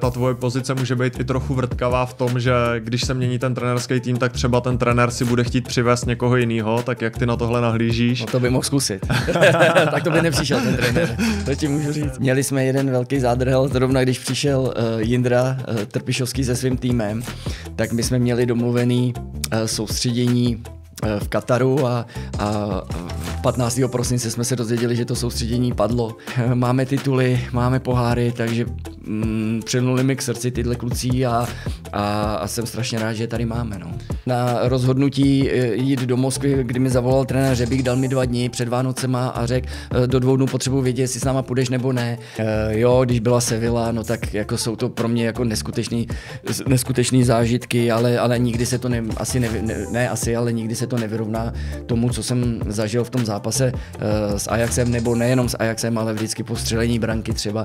ta tvoje pozice může být i trochu vrtkavá v tom, že když se mění ten trenerský tým, tak třeba ten trenér si bude chtít přivést někoho jiného, tak jak ty na tohle nahlížíš? No to by mohl zkusit. tak to by nepřišel ten trenér, to ti můžu říct. Měli jsme jeden velký zádrhel, zrovna když přišel uh, Jindra uh, Trpišovský se svým týmem, tak my jsme měli domluvený uh, soustředění Eh, v Kataru a, a 15. prosince jsme se dozvěděli, že to soustředění padlo. Eh, máme tituly, máme poháry, takže mm, přenuli mi k srdci tyhle kluci a, a, a jsem strašně rád, že je tady máme. No. Na rozhodnutí eh, jít do Moskvy, kdy mi zavolal trenér Řebík, dal mi dva dny před Vánocema a řekl, do dvou dnů potřebuji vědět, jestli s náma půjdeš nebo ne. E, jo, když byla Sevilla, no tak jako jsou to pro mě jako neskutečný, neskutečný zážitky, ale, ale nikdy se to ne, asi ne, ne, ne asi, ale nikdy se to to nevyrovná tomu, co jsem zažil v tom zápase eh, s Ajaxem, nebo nejenom s Ajaxem, ale vždycky po střelení branky třeba.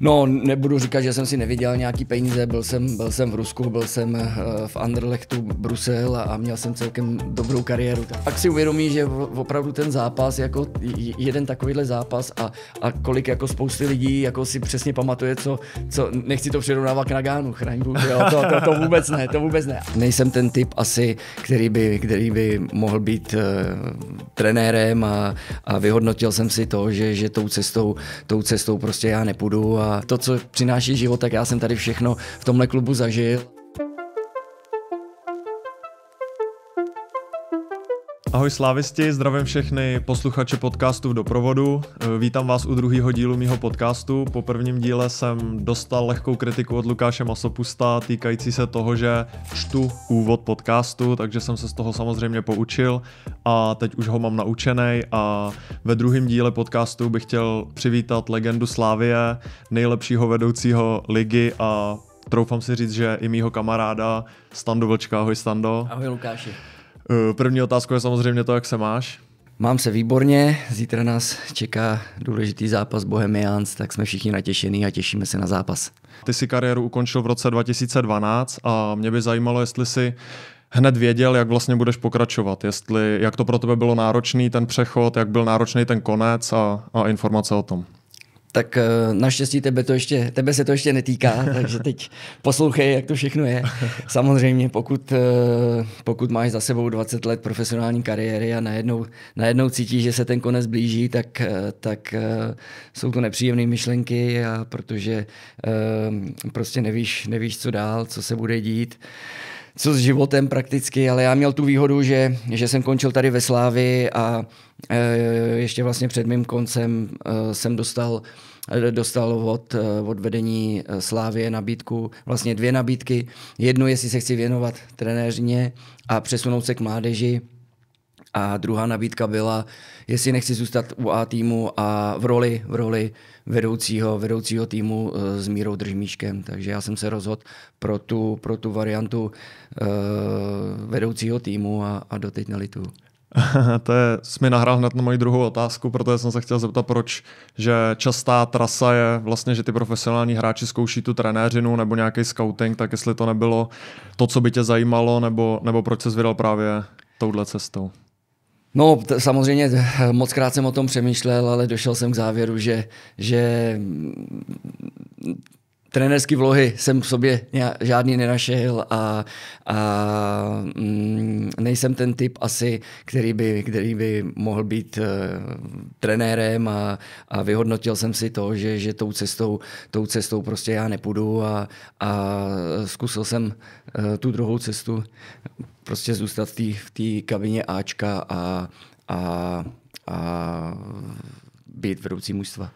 No, nebudu říkat, že jsem si neviděl nějaký peníze, byl jsem, byl jsem v Rusku, byl jsem eh, v Anderlechtu, Brusel a měl jsem celkem dobrou kariéru. Tak pak si uvědomí, že opravdu ten zápas, jako jeden takovýhle zápas a, a kolik jako spousty lidí jako si přesně pamatuje, co, co nechci to přirovnávat k Nagánu, chraň Bůh, jo, to, to, to, vůbec ne, to vůbec ne. Nejsem ten typ asi, který by, který by mohl být uh, trenérem a, a vyhodnotil jsem si to, že, že tou cestou, tou cestou prostě já nepůjdu a to, co přináší život, tak já jsem tady všechno v tomhle klubu zažil. Ahoj slávisti, zdravím všechny posluchače podcastu v doprovodu. Eh, vítám vás u druhého dílu mýho podcastu. Po prvním díle jsem dostal lehkou kritiku od Lukáše Masopusta týkající se toho, že čtu úvod podcastu, takže jsem se z toho samozřejmě poučil a teď už ho mám naučený a ve druhém díle podcastu bych chtěl přivítat legendu Slávie, nejlepšího vedoucího ligy a troufám si říct, že i mýho kamaráda Stando Vlčka. Ahoj Stando. Ahoj Lukáši. Eh, první otázka je samozřejmě to, jak se máš. Mám se výborně, zítra nás čeká důležitý zápas Bohemians, tak jsme všichni natěšení a těšíme se na zápas. Ty si kariéru ukončil v roce 2012 a mě by zajímalo, jestli si hned věděl, jak vlastně budeš pokračovat, jestli, jak to pro tebe bylo náročný ten přechod, jak byl náročný ten konec a, a informace o tom tak eh, naštěstí tebe, to ještě, tebe se to ještě netýká, takže teď poslouchej, jak to všechno je. Samozřejmě, pokud, eh, pokud máš za sebou 20 let profesionální kariéry a najednou, najednou cítíš, že se ten konec blíží, tak, eh, tak jsou to nepříjemné myšlenky, a protože prostě nevíš, nevíš, co dál, co se bude dít co s životem prakticky, ale já měl tu výhodu, že, že jsem končil tady ve Slávi a e, ještě vlastně před mým koncem e, jsem dostal e, dostal od, e, od vedení e, Slávie nabídku, vlastně dvě nabídky. Jednu, jestli se chci věnovat trenéřině a přesunout se k mládeži, a druhá nabídka byla, jestli nechci zůstat u A týmu a v roli, v roli vedoucího, vedoucího týmu eh, s Mírou Držmíškem. Takže já jsem se rozhodl pro tu, pro tu variantu uh, vedoucího týmu a, a doteď litu. to je, jsi mi nahrál hned na moji druhou otázku, protože jsem se chtěl zeptat, proč, že častá trasa je vlastně, že ty profesionální hráči zkouší tu trenéřinu nebo nějaký scouting, tak jestli to nebylo to, co by tě zajímalo, nebo, nebo proč se vydal právě touhle cestou? No, t- samozřejmě moc krát jsem o tom přemýšlel, ale došel jsem k závěru, že, že mm, trenerské vlohy jsem v sobě žádný nenašel a, a mm, nejsem ten typ asi, který by, který by mohl být uh, trenérem a, a vyhodnotil jsem si to, že, že tou, cestou, tou cestou prostě já nepůjdu a, a zkusil jsem uh, tu druhou cestu prostě zůstat v té kabině Ačka a, a, a být vedoucí mužstva.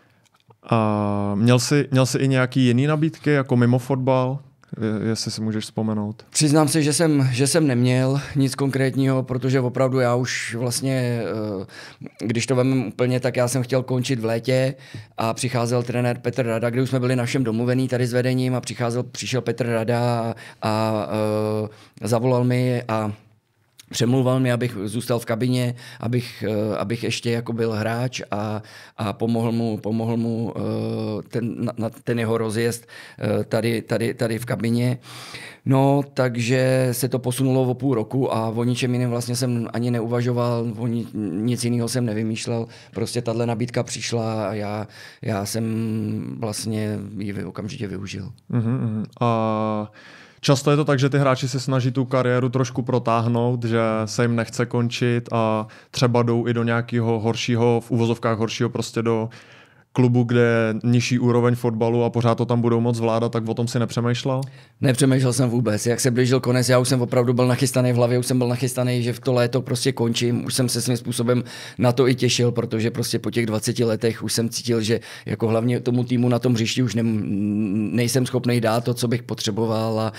A měl jsi, měl jsi i nějaký jiný nabídky, jako mimo fotbal? jestli si můžeš vzpomenout? Přiznám se, že jsem, že jsem neměl nic konkrétního, protože opravdu já už vlastně, eh, když to vemu úplně, tak já jsem chtěl končit v létě a přicházel trenér Petr Rada, kde už jsme byli našem domluvený tady s vedením a přicházel, přišel Petr Rada a, a, a eh, zavolal mi a Přemluval mě, abych zůstal v kabině, abych, eh, abych ještě jako byl hráč a, a pomohl mu, pomohl mu eh, ten, na, ten jeho rozjezd eh, tady, tady, tady v kabině. No, takže se to posunulo o půl roku a o ničem jiném vlastně jsem ani neuvažoval, o ni, nic jiného jsem nevymýšlel. Prostě tahle nabídka přišla a já, já jsem vlastně ji okamžitě využil. Uh-huh, uh-huh. uh... Často je to tak, že ty hráči se snaží tu kariéru trošku protáhnout, že se jim nechce končit a třeba jdou i do nějakého horšího, v uvozovkách horšího, prostě do klubu, kde nižší úroveň fotbalu a pořád to tam budou moc vládat, tak o tom si nepřemýšlel? Nepřemýšlel jsem vůbec. Jak se blížil konec, já už jsem opravdu byl nachystaný v hlavě, už jsem byl nachystaný, že v to léto prostě končím. Už jsem se svým způsobem na to i těšil, protože prostě po těch 20 letech už jsem cítil, že jako hlavně tomu týmu na tom hřišti už ne, nejsem schopný dát to, co bych potřeboval a,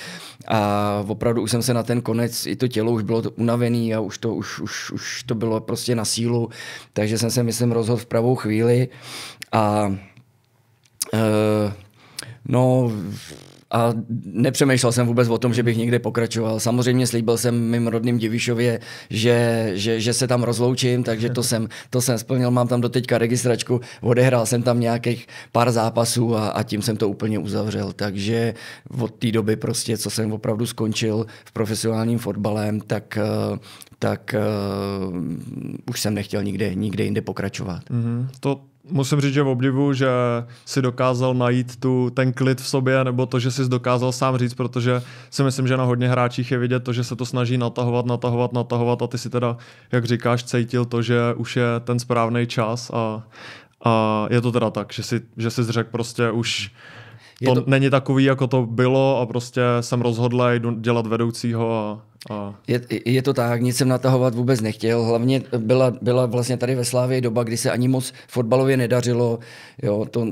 a opravdu už jsem se na ten konec, i to tělo už bylo unavený a už to, už, už, už to bylo prostě na sílu, takže jsem se myslím rozhodl v pravou chvíli a a uh, no, a nepřemýšlel jsem vůbec o tom, že bych někde pokračoval. Samozřejmě slíbil jsem mým rodným Divišově, že, že, že se tam rozloučím, takže to jsem, to jsem splnil. Mám tam doteďka registračku, odehrál jsem tam nějakých pár zápasů a, a tím jsem to úplně uzavřel. Takže od té doby prostě, co jsem opravdu skončil v profesionálním fotbalem, tak eh, tak uh, už jsem nechtěl nikde, nikde jinde pokračovat. Mm-hmm. To musím říct, že v obdivu, že si dokázal najít tu, ten klid v sobě, nebo to, že jsi dokázal sám říct, protože si myslím, že na hodně hráčích je vidět to, že se to snaží natahovat, natahovat, natahovat a ty si teda, jak říkáš, cítil to, že už je ten správný čas a, a je to teda tak, že si, že jsi řekl prostě už to, to není takový, jako to bylo a prostě jsem rozhodl jdu dělat vedoucího a a... Je, je to tak, nic jsem natahovat vůbec nechtěl. Hlavně byla, byla vlastně tady ve Slávě doba, kdy se ani moc fotbalově nedařilo. Jo, to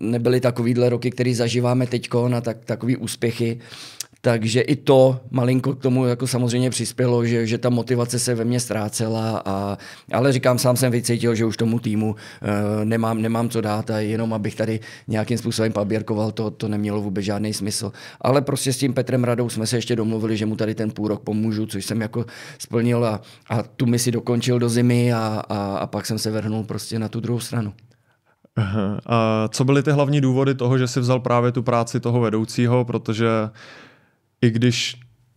nebyly takovýhle roky, které zažíváme teď na tak, takový úspěchy. Takže i to malinko k tomu jako samozřejmě přispělo, že, že ta motivace se ve mně ztrácela, a, ale říkám, sám jsem vycítil, že už tomu týmu uh, nemám, nemám co dát a jenom abych tady nějakým způsobem paběrkoval, to, to nemělo vůbec žádný smysl. Ale prostě s tím Petrem Radou jsme se ještě domluvili, že mu tady ten půl rok pomůžu, což jsem jako splnil a, a tu misi dokončil do zimy a, a, a pak jsem se vrhnul prostě na tu druhou stranu. A co byly ty hlavní důvody toho, že si vzal právě tu práci toho vedoucího, protože i když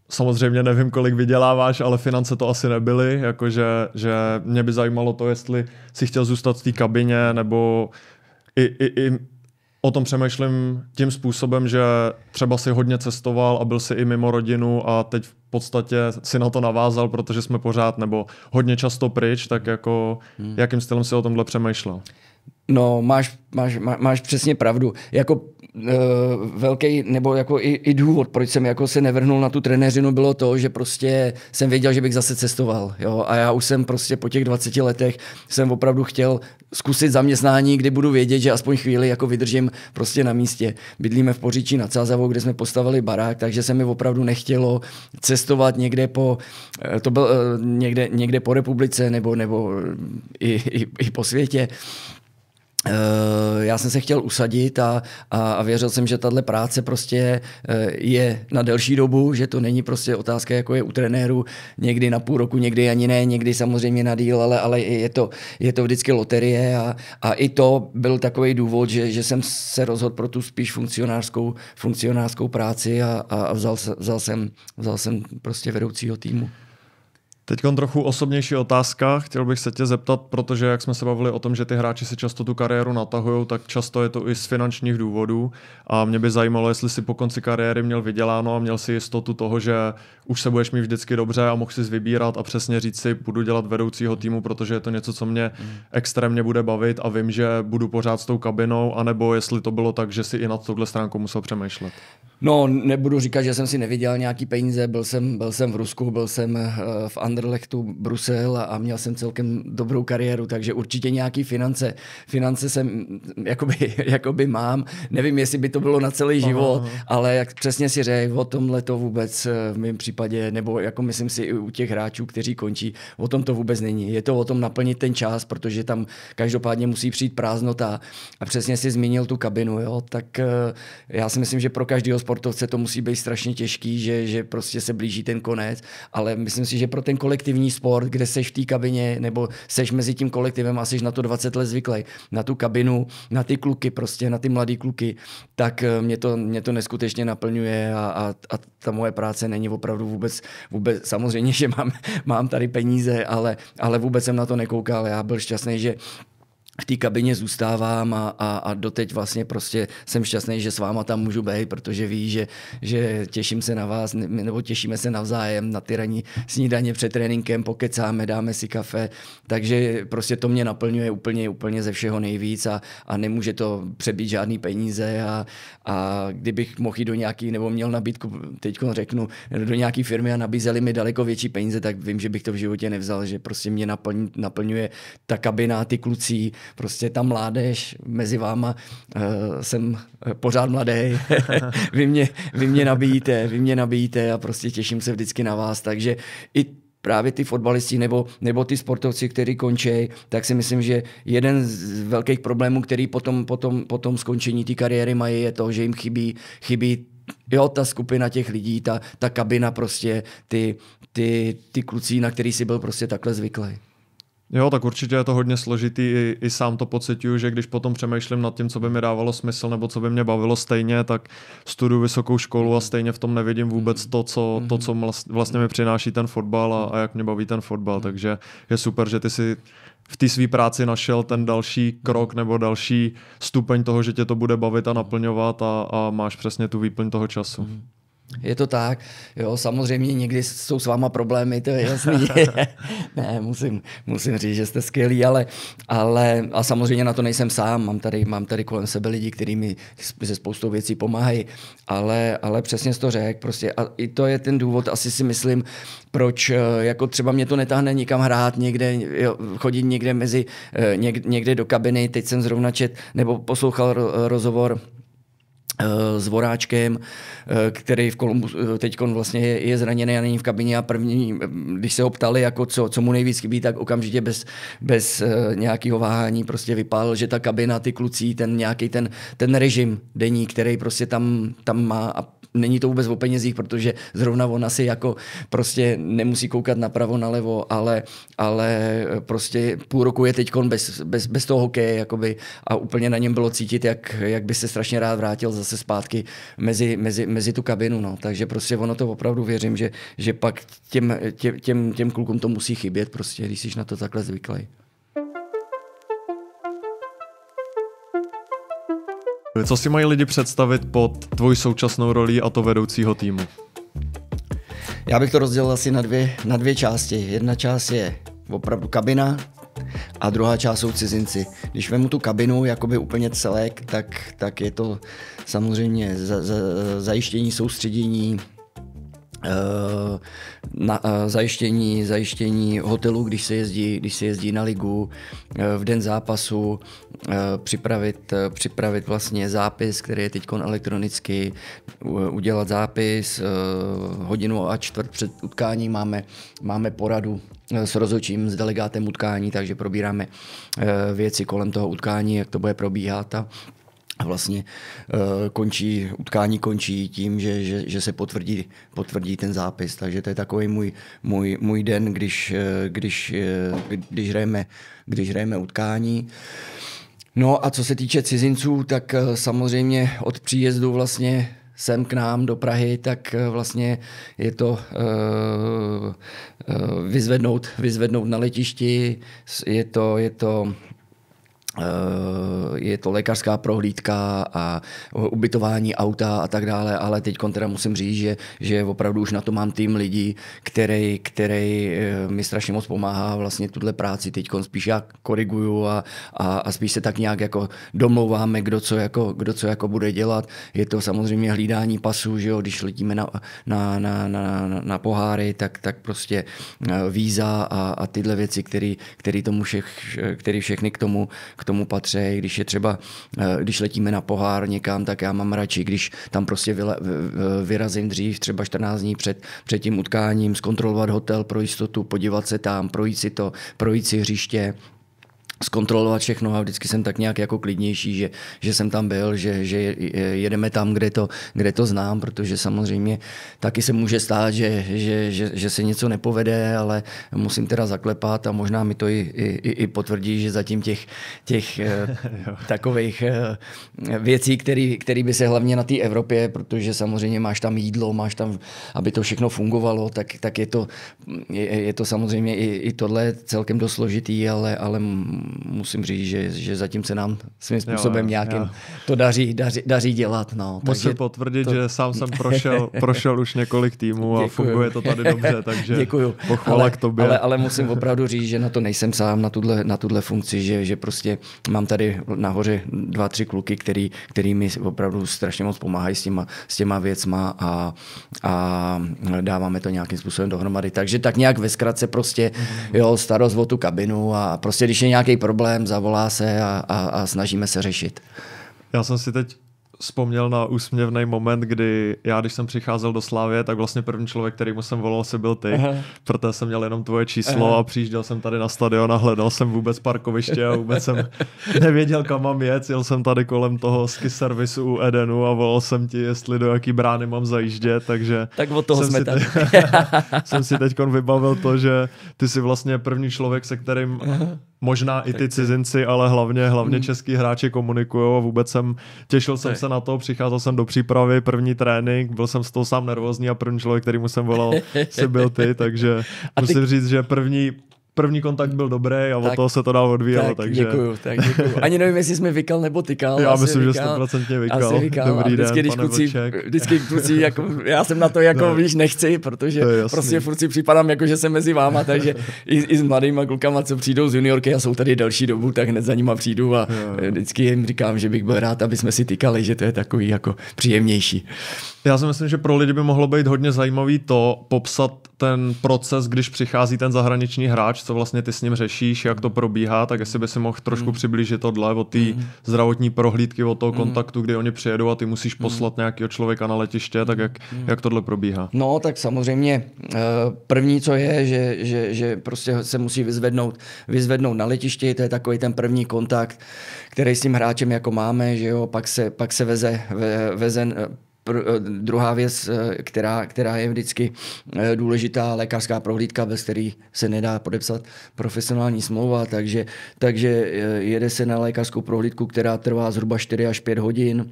samozřejmě nevím, kolik vyděláváš, ale finance to asi nebyly, jakože že mě by zajímalo to, jestli si chtěl zůstat v té kabině, nebo i, i, i o tom přemýšlím tím způsobem, že třeba si hodně cestoval a byl si i mimo rodinu a teď v podstatě si na to navázal, protože jsme pořád nebo hodně často pryč, tak jako hmm. jakým stylem si o tomhle přemýšlel? No, máš, máš, má, máš přesně pravdu. Jako e, eh, velký, nebo jako i, i důvod, proč jsem jako se nevrhnul na tu trenéřinu, bylo to, že prostě jsem věděl, že bych zase cestoval. Jo? A já už jsem prostě po těch 20 letech jsem opravdu chtěl zkusit zaměstnání, kdy budu vědět, že aspoň chvíli jako vydržím prostě na místě. Bydlíme v Poříčí nad Cázavou, kde jsme postavili barák, takže se mi opravdu nechtělo cestovat někde po, eh, to byl, eh, někde, někde po republice nebo, nebo i, i, i po světě. Eh, já jsem se chtěl usadit a, a, a věřil jsem, že tahle práce prostě eh, je na delší dobu, že to není prostě otázka, jako je u trenéru, někdy na půl roku, někdy ani ne, někdy samozřejmě na díl, ale, ale je, to, je to vždycky loterie a, a i to byl takový důvod, že, že jsem se rozhodl pro tu spíš funkcionářskou, funkcionářskou práci a, a vzal, vzal, jsem, vzal jsem prostě vedoucího týmu. Teď trochu osobnější otázka. Chtěl bych se tě zeptat, protože jak jsme se bavili o tom, že ty hráči si často tu kariéru natahují, tak často je to i z finančních důvodů. A mě by zajímalo, jestli si po konci kariéry měl vyděláno a měl si jistotu toho, že už se budeš mít vždycky dobře a mohl si vybírat a přesně říct si, budu dělat vedoucího týmu, protože je to něco, co mě hmm. extrémně bude bavit a vím, že budu pořád s tou kabinou, anebo jestli to bylo tak, že si i nad touhle stránkou musel přemýšlet. No, nebudu říkat, že jsem si neviděl nějaký peníze, byl jsem, byl jsem v Rusku, byl jsem eh, v Anderlechtu, Brusel a měl jsem celkem dobrou kariéru, takže určitě nějaký finance, finance jsem mm, jakoby, jakoby mám. Nevím, jestli by to bylo na celý aha, život, aha. ale jak přesně si řekl, o tomhle to vůbec eh, v mém případě, nebo jako myslím si i u těch hráčů, kteří končí, o tom to vůbec není. Je to o tom naplnit ten čas, protože tam každopádně musí přijít prázdnota a přesně si zmínil tu kabinu, jo, tak eh, já si myslím, že pro každého sportovce to musí být strašně těžký, že, že prostě se blíží ten konec, ale myslím si, že pro ten kolektivní sport, kde seš v té kabině nebo seš mezi tím kolektivem a seš na to 20 let zvyklý, na tu kabinu, na ty kluky prostě, na ty mladý kluky, tak eh, mě to, mě to neskutečně naplňuje a, a, a ta moje práce není opravdu vůbec, vůbec samozřejmě, že mám, mám tady peníze, ale, ale vůbec jsem na to nekoukal. Já byl šťastný, že v té kabině zůstávám a, a, a doteď vlastně prostě jsem šťastný, že s váma tam můžu být, protože ví, že, že těším se na vás, nebo těšíme se navzájem na ty ranní snídaně před tréninkem, pokecáme, dáme si kafe, takže prostě to mě naplňuje úplně, úplně ze všeho nejvíc a, a nemůže to přebít žádný peníze a, a kdybych mohl jít do nějaký, nebo měl nabídku, teď řeknu, do nějaký firmy a nabízeli mi daleko větší peníze, tak vím, že bych to v životě nevzal, že prostě mě naplň, naplňuje ta kabina, ty kluci, prostě ta mládež mezi váma, uh, jsem eh, pořád mladý, vy, mě, vy mě nabíjíte, vy mě nabíjíte a prostě těším se vždycky na vás, takže i právě ty fotbalisti nebo, nebo ty sportovci, kteří končí, tak si myslím, že jeden z velkých problémů, který potom, potom, potom skončení té kariéry mají, je to, že jim chybí, chybí jo, ta skupina těch lidí, ta, ta kabina prostě, ty, ty, ty kluci, na který si byl prostě takhle zvyklý. Jo, tak určitě je to hodně složitý, i, i sám to pocituju, že když potom přemýšlím nad tím, co by mi dávalo smysl nebo co by mě bavilo stejně, tak studuju vysokou školu a mhm. stejně v tom nevidím vůbec mhm. to, co, to, co mhm. vlastně mi přináší ten fotbal a, a jak mě baví ten fotbal. Takže je super, že ty si v té své práci našel ten další krok nebo další stupeň toho, že tě to bude bavit a naplňovat a, a máš přesně tu výplň toho času. Mm. Je to tak, jo, samozřejmě někdy jsou s váma problémy, to je jasný. ne, musím, musím říct, že jste skvělí, ale, ale a samozřejmě na to nejsem sám, mám tady, mám tady kolem sebe lidi, kteří mi se spoustou věcí pomáhají, ale, ale přesně to řekl, prostě a i to je ten důvod, asi si myslím, proč eh, jako třeba mě to netáhne nikam hrát někde, jo, chodit někde mezi, eh, někde, někde do kabiny, teď jsem zrovna čet, nebo poslouchal rozhovor s Voráčkem, eh, který v Kolumbu eh, teď vlastně je, je zraněný a není v kabině a první, eh, když se ho ptali, jako co, co mu nejvíc chybí, tak okamžitě bez, bez nějakého váhání prostě vypál, že ta kabina, ty kluci, ten nějaký ten, ten režim denní, který prostě tam, tam má a není to vůbec o penězích, protože zrovna ona si jako prostě nemusí koukat napravo, nalevo, ale, ale prostě půl roku je teď bez, bez, bez toho hokeje jakoby, a úplně na něm bylo cítit, jak, jak by se strašně rád vrátil zase zpátky mezi, mezi, mezi tu kabinu. No. Takže prostě ono to opravdu věřím, že, že pak těm, tě, těm, těm klukům to musí chybět, prostě, když jsi na to takhle zvyklý. Co si mají lidi představit pod tvojí současnou rolí a to vedoucího týmu? Já bych to rozdělil asi na dvě, na dvě části. Jedna část je opravdu kabina a druhá část jsou cizinci. Když vemu tu kabinu jakoby úplně celek, tak, tak je to samozřejmě za, za, zajištění soustředění, Eh, na, eh, zajištění, zajištění hotelu, když se jezdí, když se jezdí na ligu, eh, v den zápasu připravit, připravit vlastně zápis, který je teď elektronicky, udělat zápis, hodinu a čtvrt před utkání máme, máme poradu s rozhodčím, s delegátem utkání, takže probíráme věci kolem toho utkání, jak to bude probíhat a a vlastně eh, končí, utkání končí tím, že, že, že se potvrdí, potvrdí ten zápis. Takže to je takový můj, můj, můj den, když, eh, když, eh, když, hrajeme, když hrajeme utkání. No a co se týče cizinců, tak samozřejmě od příjezdu vlastně sem k nám do Prahy, tak vlastně je to uh, uh, vyzvednout, vyzvednout na letišti, je to, je to Eh, je to lékařská prohlídka a ubytování auta a tak dále, ale teď teda musím říct, že, že opravdu už na to mám tým lidí, který, který eh, mi strašně moc pomáhá vlastně tuhle práci teď spíš já koriguju a, a, a, spíš se tak nějak jako domlouváme, kdo co jako, kdo co jako bude dělat. Je to samozřejmě hlídání pasů, že jo, když letíme na, na, na, na, na poháry, tak, tak prostě eh, víza a, a tyhle věci, které tomu všech, který všechny k tomu k tomu patří, když je třeba, eh, když letíme na pohár někam, tak já mám radši, když tam prostě vyrazím dřív, třeba 14 dní před, před tím utkáním, zkontrolovat hotel pro jistotu, podívat se tam, projít si to, projít si hřiště, zkontrolovat všechno a vždycky jsem tak nějak jako klidnější, že, že jsem tam byl, že, že jedeme tam, kde to, kde to znám, protože samozřejmě taky se může stát, že, že, že, že se něco nepovede, ale musím teda zaklepat a možná mi to i, i, i potvrdí, že zatím těch, těch eh, takových eh, věcí, který, který by se hlavně na té Evropě, protože samozřejmě máš tam jídlo, máš tam, aby to všechno fungovalo, tak, tak je, to, je, je to samozřejmě i, i tohle celkem dost složitý, ale, ale musím říct, že, že zatím se nám svým způsobem jo, jo, nějakým jo. to daří, daří, daří dělat. No. Musím potvrdit, to... že sám jsem prošel, prošel už několik týmů a Děkuju. funguje to tady dobře, takže Děkuju. pochvala ale, k tobě. Ale, ale musím opravdu říct, že na to nejsem sám, na tuhle, na tuhle funkci, že, že prostě mám tady nahoře dva, tři kluky, který, který mi opravdu strašně moc pomáhají s těma, s těma věcma a, a dáváme to nějakým způsobem dohromady. Takže tak nějak ve zkratce prostě, mhm. jo, starost o tu kabinu a prostě když je nějaký problém, zavolá se a, a, a snažíme se řešit. Já jsem si teď vzpomněl na úsměvný moment, kdy já, když jsem přicházel do Slávě, tak vlastně první člověk, kterýmu jsem volal, si byl ty, Aha. protože jsem měl jenom tvoje číslo Aha. a přijížděl jsem tady na stadion a hledal jsem vůbec parkoviště a vůbec jsem nevěděl, kam mám jet. Jel jsem tady kolem toho ski servisu u Edenu a volal jsem ti, jestli do jaký brány mám zajíždět, takže... Tak od toho jsem jsme si tady. jsem si teď vybavil to, že ty jsi vlastně první člověk, se kterým Aha možná i ty cizinci, ale hlavně hlavně mm. český hráči komunikují a vůbec jsem, těšil jsem se na to, přicházel jsem do přípravy, první trénink, byl jsem z toho sám nervózní a první člověk, kterýmu jsem volal, si byl ty, takže musím říct, že první, první kontakt byl dobrý a tak, od toho se to dalo odvíjelo. Tak, takže... děkuju, tak děkuju. Ani nevím, jestli jsme vykal nebo tykal. Já myslím, vykal, že 100% vykal. Asi vykal. Dobrý den, vždycky, den, když kluci, vždycky kluci, jako, já jsem na to jako, ne. víš, nechci, protože prostě furt si připadám, jako, že jsem mezi váma, takže i, i, s mladýma klukama, co přijdou z juniorky a jsou tady delší dobu, tak hned za nima přijdu a jo. vždycky jim říkám, že bych byl rád, aby jsme si tykali, že to je takový jako příjemnější. Já si myslím, že pro lidi by mohlo být hodně zajímavý to popsat ten proces, když přichází ten zahraniční hráč, co vlastně ty s ním řešíš, jak to probíhá, tak jestli by si mohl trošku mm. přiblížit tohle od té mm. zdravotní prohlídky, od toho mm. kontaktu, kdy oni přijedou a ty musíš mhm. poslat mm. nějakého člověka na letiště, tak jak, mm. jak tohle probíhá? No, tak samozřejmě eh, první, co je, že, že, že prostě se musí vyzvednout, vyzvednout na letišti, to je takový ten první kontakt, který s tím hráčem jako máme, že jo, pak se, pak se veze, ve, veze Eh, druhá věc, eh, která, která je vždycky eh, důležitá, lékařská prohlídka, bez který se nedá podepsat profesionální smlouva, takže, takže jede se na lékařskou prohlídku, která trvá zhruba 4 až 5 hodin,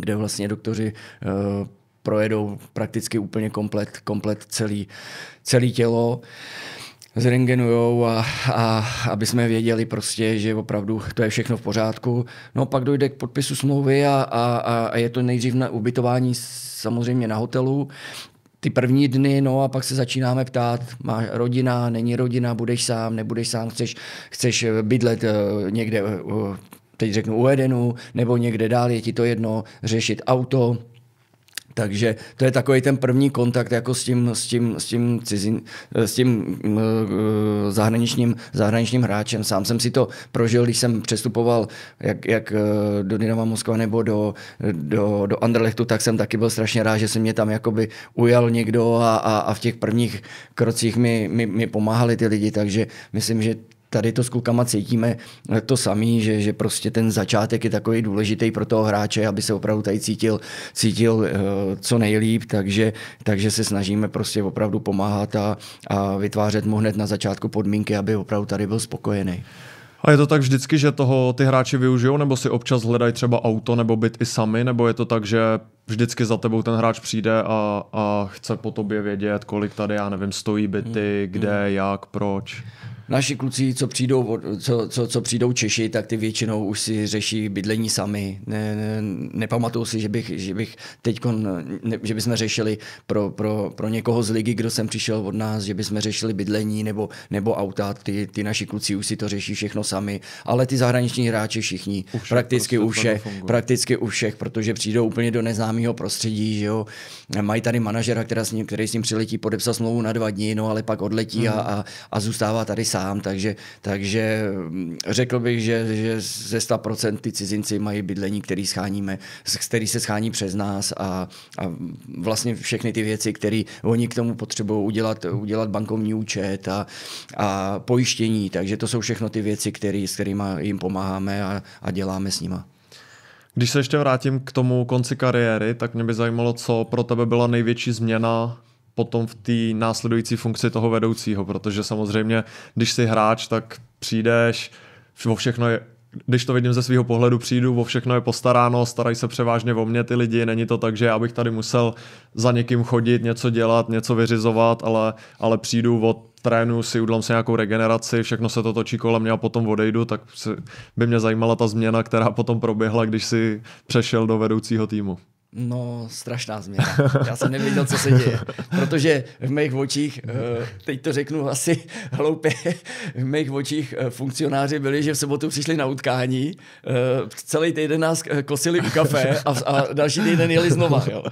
kde vlastně doktoři projedou prakticky úplně komplet, komplet celý, celý tělo zrengenujou a, a aby jsme věděli prostě, že opravdu to je všechno v pořádku. No pak dojde k podpisu smlouvy a, a, a je to nejdřív na ubytování samozřejmě na hotelu, ty první dny, no a pak se začínáme ptát, má rodina, není rodina, budeš sám, nebudeš sám, chceš, chceš bydlet eh, někde, eh, eh, teď řeknu u Edenu, nebo někde dál, je ti to jedno, řešit auto, takže to je takový ten první kontakt jako s tím, s tím, s tím, cizin, eh, s tím uh, zahraničním, zahraničním hráčem. Sám jsem si to prožil, když jsem přestupoval jak, jak eh, do Dynama Moskva nebo do, do, do Anderlechtu, tak jsem taky byl strašně rád, že se mě tam jakoby ujal někdo a, a, a v těch prvních krocích mi, mi, mi pomáhali ty lidi, takže myslím, že tady to s klukama cítíme to samý, že, že prostě ten začátek je takový důležitý pro toho hráče, aby se opravdu tady cítil, cítil eh, co nejlíp, takže, takže se snažíme prostě opravdu pomáhat a, a vytvářet mu hned na začátku podmínky, aby opravdu tady byl spokojený. A je to tak vždycky, že toho ty hráči využijou, nebo si občas hledají třeba auto nebo byt i sami, nebo je to tak, že vždycky za tebou ten hráč přijde a, a chce po tobě vědět, kolik tady, já nevím, stojí byty, mm, kde, mm. jak, proč? Naši kluci, co přijdou, co, co, co přijdou Češi, tak ty většinou už si řeší bydlení sami. Ne, ne, nepamatuju si, že bych, že bych teď, že bychom řešili pro, pro, pro někoho z ligy, kdo sem přišel od nás, že bychom řešili bydlení nebo, nebo auta. Ty, ty naši kluci už si to řeší všechno sami. Ale ty zahraniční hráči všichni, u prostě všech, prakticky prostě u všech, prakticky u všech, protože přijdou úplně do neznámého prostředí, že jo mají tady manažera, která s ním, který s ním přiletí, podepsal smlouvu na dva dny, no ale pak odletí mm. a, hmm. a, a zůstává tady sám, takže, takže mm, řekl bych, že, že ze 100% ty cizinci mají bydlení, který, scháníme, který se schání přes nás a, a vlastně všechny ty věci, které oni k tomu potřebují udělat, udělat bankovní účet a, a pojištění, takže to jsou všechno ty věci, který, s kterými jim pomáháme a, a děláme s nima. Když se ještě vrátím k tomu konci kariéry, tak mě by zajímalo, co pro tebe byla největší změna potom v té následující funkci toho vedoucího, protože samozřejmě, když jsi hráč, tak přijdeš, všechno je když to vidím ze svého pohledu, přijdu, o všechno je postaráno, starají se převážně o mě ty lidi, není to tak, že já bych tady musel za někým chodit, něco dělat, něco vyřizovat, ale, ale přijdu od trénu, si udlám si nějakou regeneraci, všechno se to točí kolem mě a potom odejdu, tak by mě zajímala ta změna, která potom proběhla, když si přešel do vedoucího týmu. No, strašná změna. Já jsem nevěděl, co se děje. Protože v mých očích, eh, teď to řeknu asi hloupě, v mých očích eh, funkcionáři byli, že v sobotu přišli na utkání, eh, celý týden nás kosili u kafe a, další týden jeli znova. Jo.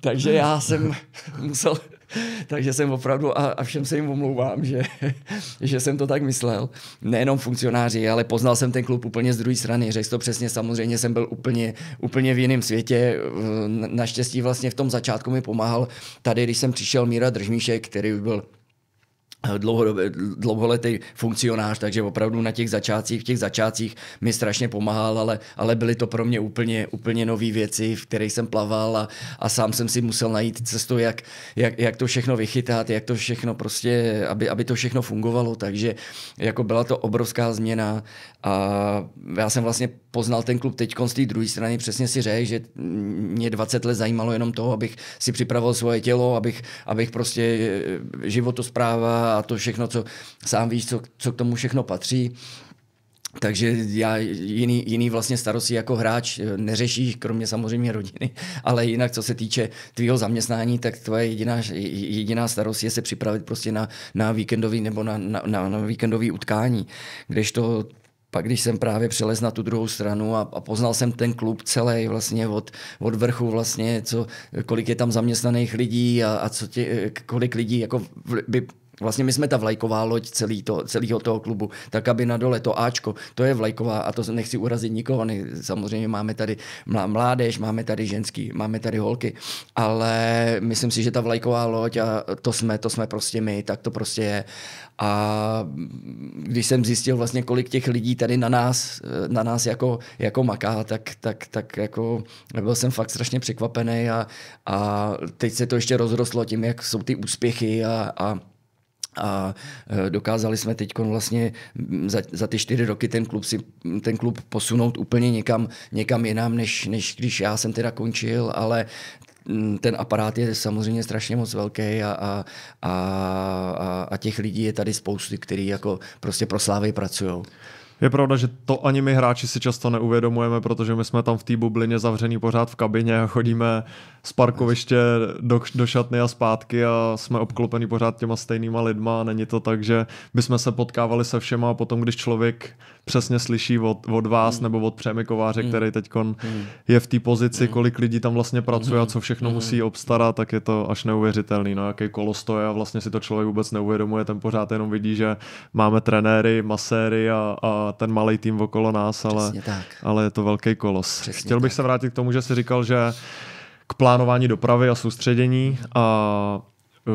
Takže já jsem musel Takže jsem opravdu, a, a všem se jim omlouvám, že, že jsem to tak myslel. Nejenom funkcionáři, ale poznal jsem ten klub úplně z druhé strany. Řekl to přesně, samozřejmě jsem byl úplně, úplně v jiném světě. Naštěstí vlastně v tom začátku mi pomáhal tady, když jsem přišel Míra Držmíšek, který byl dlouhodobě, dlouholetý funkcionář, takže opravdu na těch začátcích, v těch začátcích mi strašně pomáhal, ale, ale byly to pro mě úplně, úplně nové věci, v kterých jsem plaval a, a sám jsem si musel najít cestu, jak, jak, jak to všechno vychytat, jak to všechno prostě, aby, aby to všechno fungovalo, takže jako byla to obrovská změna a já jsem vlastně poznal ten klub teď z té druhé strany, přesně si řekl, že mě 20 let zajímalo jenom to, abych si připravil svoje tělo, abych, abych prostě eh, životospráva to všechno, co sám víš, co, co k tomu všechno patří. Takže já jiný, jiný vlastně starosti jako hráč eh, neřešíš, kromě samozřejmě rodiny, ale jinak co se týče tvýho zaměstnání, tak tvoje jediná, jediná starost je se připravit prostě na, na víkendový nebo na, na, na, na víkendový utkání. Kdežto pak když jsem právě přelez na tu druhou stranu a, a poznal jsem ten klub celý vlastně od, od vrchu vlastně, co, kolik je tam zaměstnaných lidí a, a co tě, eh, kolik lidí jako by Vlastně my jsme ta vlajková loď celý to, celého toho klubu, tak aby na dole to Ačko, to je vlajková a to nechci urazit nikoho, ne, samozřejmě máme tady mládež, máme tady ženský, máme tady holky, ale myslím si, že ta vlajková loď a to jsme, to jsme prostě my, tak to prostě je. A když jsem zjistil vlastně, kolik těch lidí tady na nás, na nás jako, jako maká, tak, tak, tak jako byl jsem fakt strašně překvapený a, a teď se to ještě rozrostlo tím, jak jsou ty úspěchy a, a a eh, dokázali jsme teď vlastně mm, za, za ty čtyři roky ten klub, si, ten klub posunout úplně někam, někam jinam, než, než když já jsem teda končil, ale mm, ten aparát je samozřejmě strašně moc velký a, a, a, a těch lidí je tady spousty, kteří jako prostě pro slávy pracují. Je pravda, že to ani my hráči si často neuvědomujeme, protože my jsme tam v té bublině zavřený pořád v kabině a chodíme z parkoviště do, do šatny a zpátky a jsme obklopený pořád těma stejnýma lidma. Není to tak, že bychom se potkávali se všema a potom, když člověk přesně slyší od, od vás mm. nebo od Přemy Kováře, mm. který teď mm. je v té pozici, mm. kolik lidí tam vlastně pracuje mm. a co všechno mm. musí obstarat, tak je to až neuvěřitelný, no, jaký kolos to je a vlastně si to člověk vůbec neuvědomuje, ten pořád jenom vidí, že máme trenéry, maséry a, a ten malý tým okolo nás, ale, ale je to velký kolos. Přesně Chtěl bych se vrátit k tomu, že jsi říkal, že k plánování dopravy a soustředění a uh,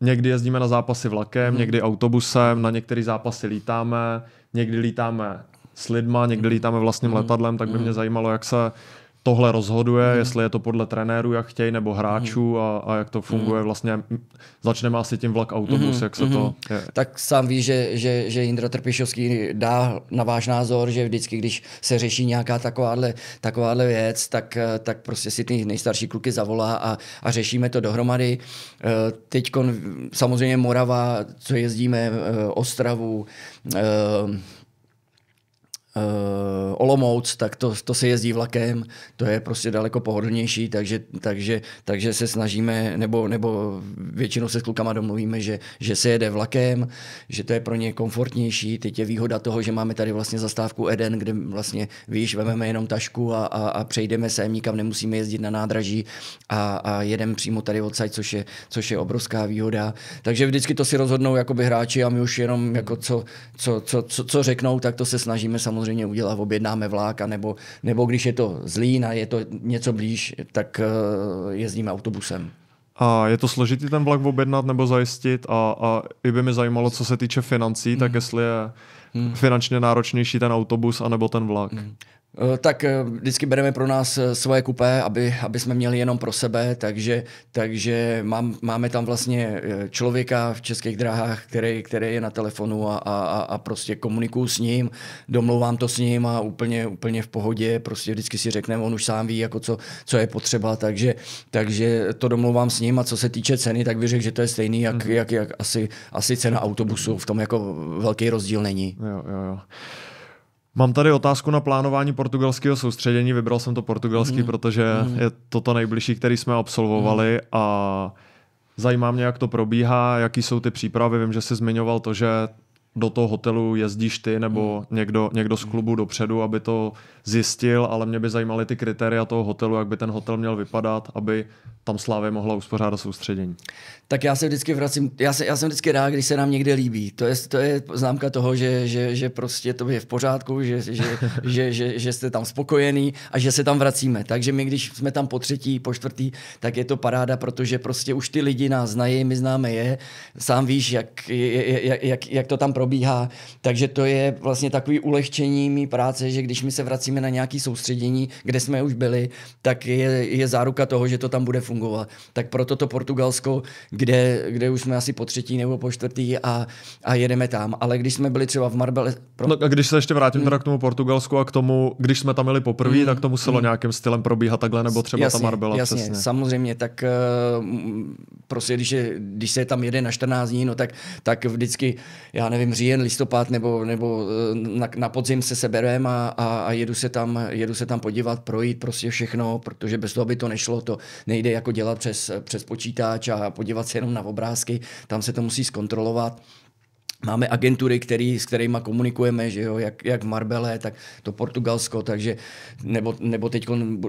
někdy jezdíme na zápasy vlakem, hmm. někdy autobusem, na některé zápasy lítáme, někdy lítáme s lidma, někdy lítáme vlastním mhm. letadlem, tak by mě mhm. zajímalo, jak se tohle mhm. rozhoduje, hmm. jestli je to podle trenérů, jak chtějí, nebo hráčů hmm. a, a jak to funguje. Hmm. Vlastně začneme asi tím vlak autobus, hmm. jak se hmm. to... Mhm. Je. Tak sám ví, že, že, že Indra Trpišovský dá na váš názor, že vždycky, když se řeší nějaká takováhle, takováhle věc, tak, tak prostě si ty nejstarší kluky zavolá a, a řešíme to dohromady. E, Teď samozřejmě Morava, co jezdíme, e, Ostravu, e, uh, Olomouc, tak to, to se jezdí vlakem, to je prostě daleko pohodlnější, takže, takže, takže se snažíme, nebo, nebo většinou se s klukama domluvíme, že, že se jede vlakem, že to je pro ně komfortnější. Teď je výhoda toho, že máme tady vlastně zastávku Eden, kde vlastně, víš, vememe jenom tašku a, a, a přejdeme se, nikam nemusíme jezdit na nádraží a, a jedem přímo tady odsaď, což je, což je obrovská výhoda. Takže vždycky to si rozhodnou jakoby hráči a my už jenom jako co, co, co, co, co řeknou, tak to se snažíme samozřejmě samozřejmě udělá, objednáme vlák, nebo, nebo když je to zlý a je to něco blíž, tak eh, jezdíme autobusem. A je to složitý ten vlak objednat nebo zajistit a, a i by mě zajímalo, co se týče financí, tak hmm. jestli je hmm. finančně náročnější ten autobus anebo ten vlak. Hmm. Eh, tak eh, vždycky bereme pro nás eh, svoje kupé, aby, aby jsme měli jenom pro sebe, takže, takže mám, máme tam vlastně člověka v českých dráhách, který, který je na telefonu a, a, a prostě komunikuju s ním, domlouvám to s ním a úplně, úplně v pohodě, prostě vždycky si řekneme, on už sám ví, jako co, co je potřeba, takže, takže to domlouvám s ním a co se týče ceny, tak bych řekl, že to je stejný, jak, mm. jak, jak asi, asi cena autobusu, v tom jako velký rozdíl není. Jo, jo, jo. Mám tady otázku na plánování portugalského soustředění. Vybral jsem to portugalský, mm. protože mm. je to to nejbližší, který jsme absolvovali mm. a zajímá mě, jak to probíhá, jaký jsou ty přípravy. Vím, že jsi zmiňoval to, že do toho hotelu jezdíš ty nebo hmm. někdo, někdo z klubu dopředu, aby to zjistil, ale mě by zajímaly ty kritéria toho hotelu, jak by ten hotel měl vypadat, aby tam Slávě mohla uspořádat soustředění. Tak já se vždycky vracím, já, se, já jsem vždycky rád, když se nám někde líbí. To je, to je známka toho, že, že, že prostě to je v pořádku, že, že, že, že, že jste tam spokojený a že se tam vracíme. Takže my, když jsme tam po třetí, po čtvrtý, tak je to paráda, protože prostě už ty lidi nás znají, my známe je. Sám víš, jak, jak, jak, jak to tam pro probíhá. Takže to je vlastně takový ulehčení mý práce, že když my se vracíme na nějaké soustředění, kde jsme už byli, tak je, je záruka toho, že to tam bude fungovat. Tak proto to Portugalsko, kde, kde už jsme asi po třetí nebo po čtvrtý a, a jedeme tam. Ale když jsme byli třeba v Marbele... Pro... No a když se ještě vrátím mm. teda hmm. k tomu Portugalsku a k tomu, když jsme tam byli poprvé, mm. tak to muselo mm. nějakým stylem probíhat takhle, nebo třeba jasně, ta Marbella jasně, přesně. samozřejmě, tak eh, prostě když, je, když se tam jede na 14 dní, no tak, tak vždycky, já nevím, říjen, listopad nebo, nebo eh, na, na podzim se seberem a, a, a jedu, se tam, jedu se tam podívat, projít prostě všechno, protože bez toho by to nešlo, to nejde jako dělat přes, přes počítač a podívat se jenom na obrázky, tam se to musí zkontrolovat. Máme agentury, který, s kterými komunikujeme, že jo, jak, jak Marbele, tak to Portugalsko, takže, nebo, nebo teď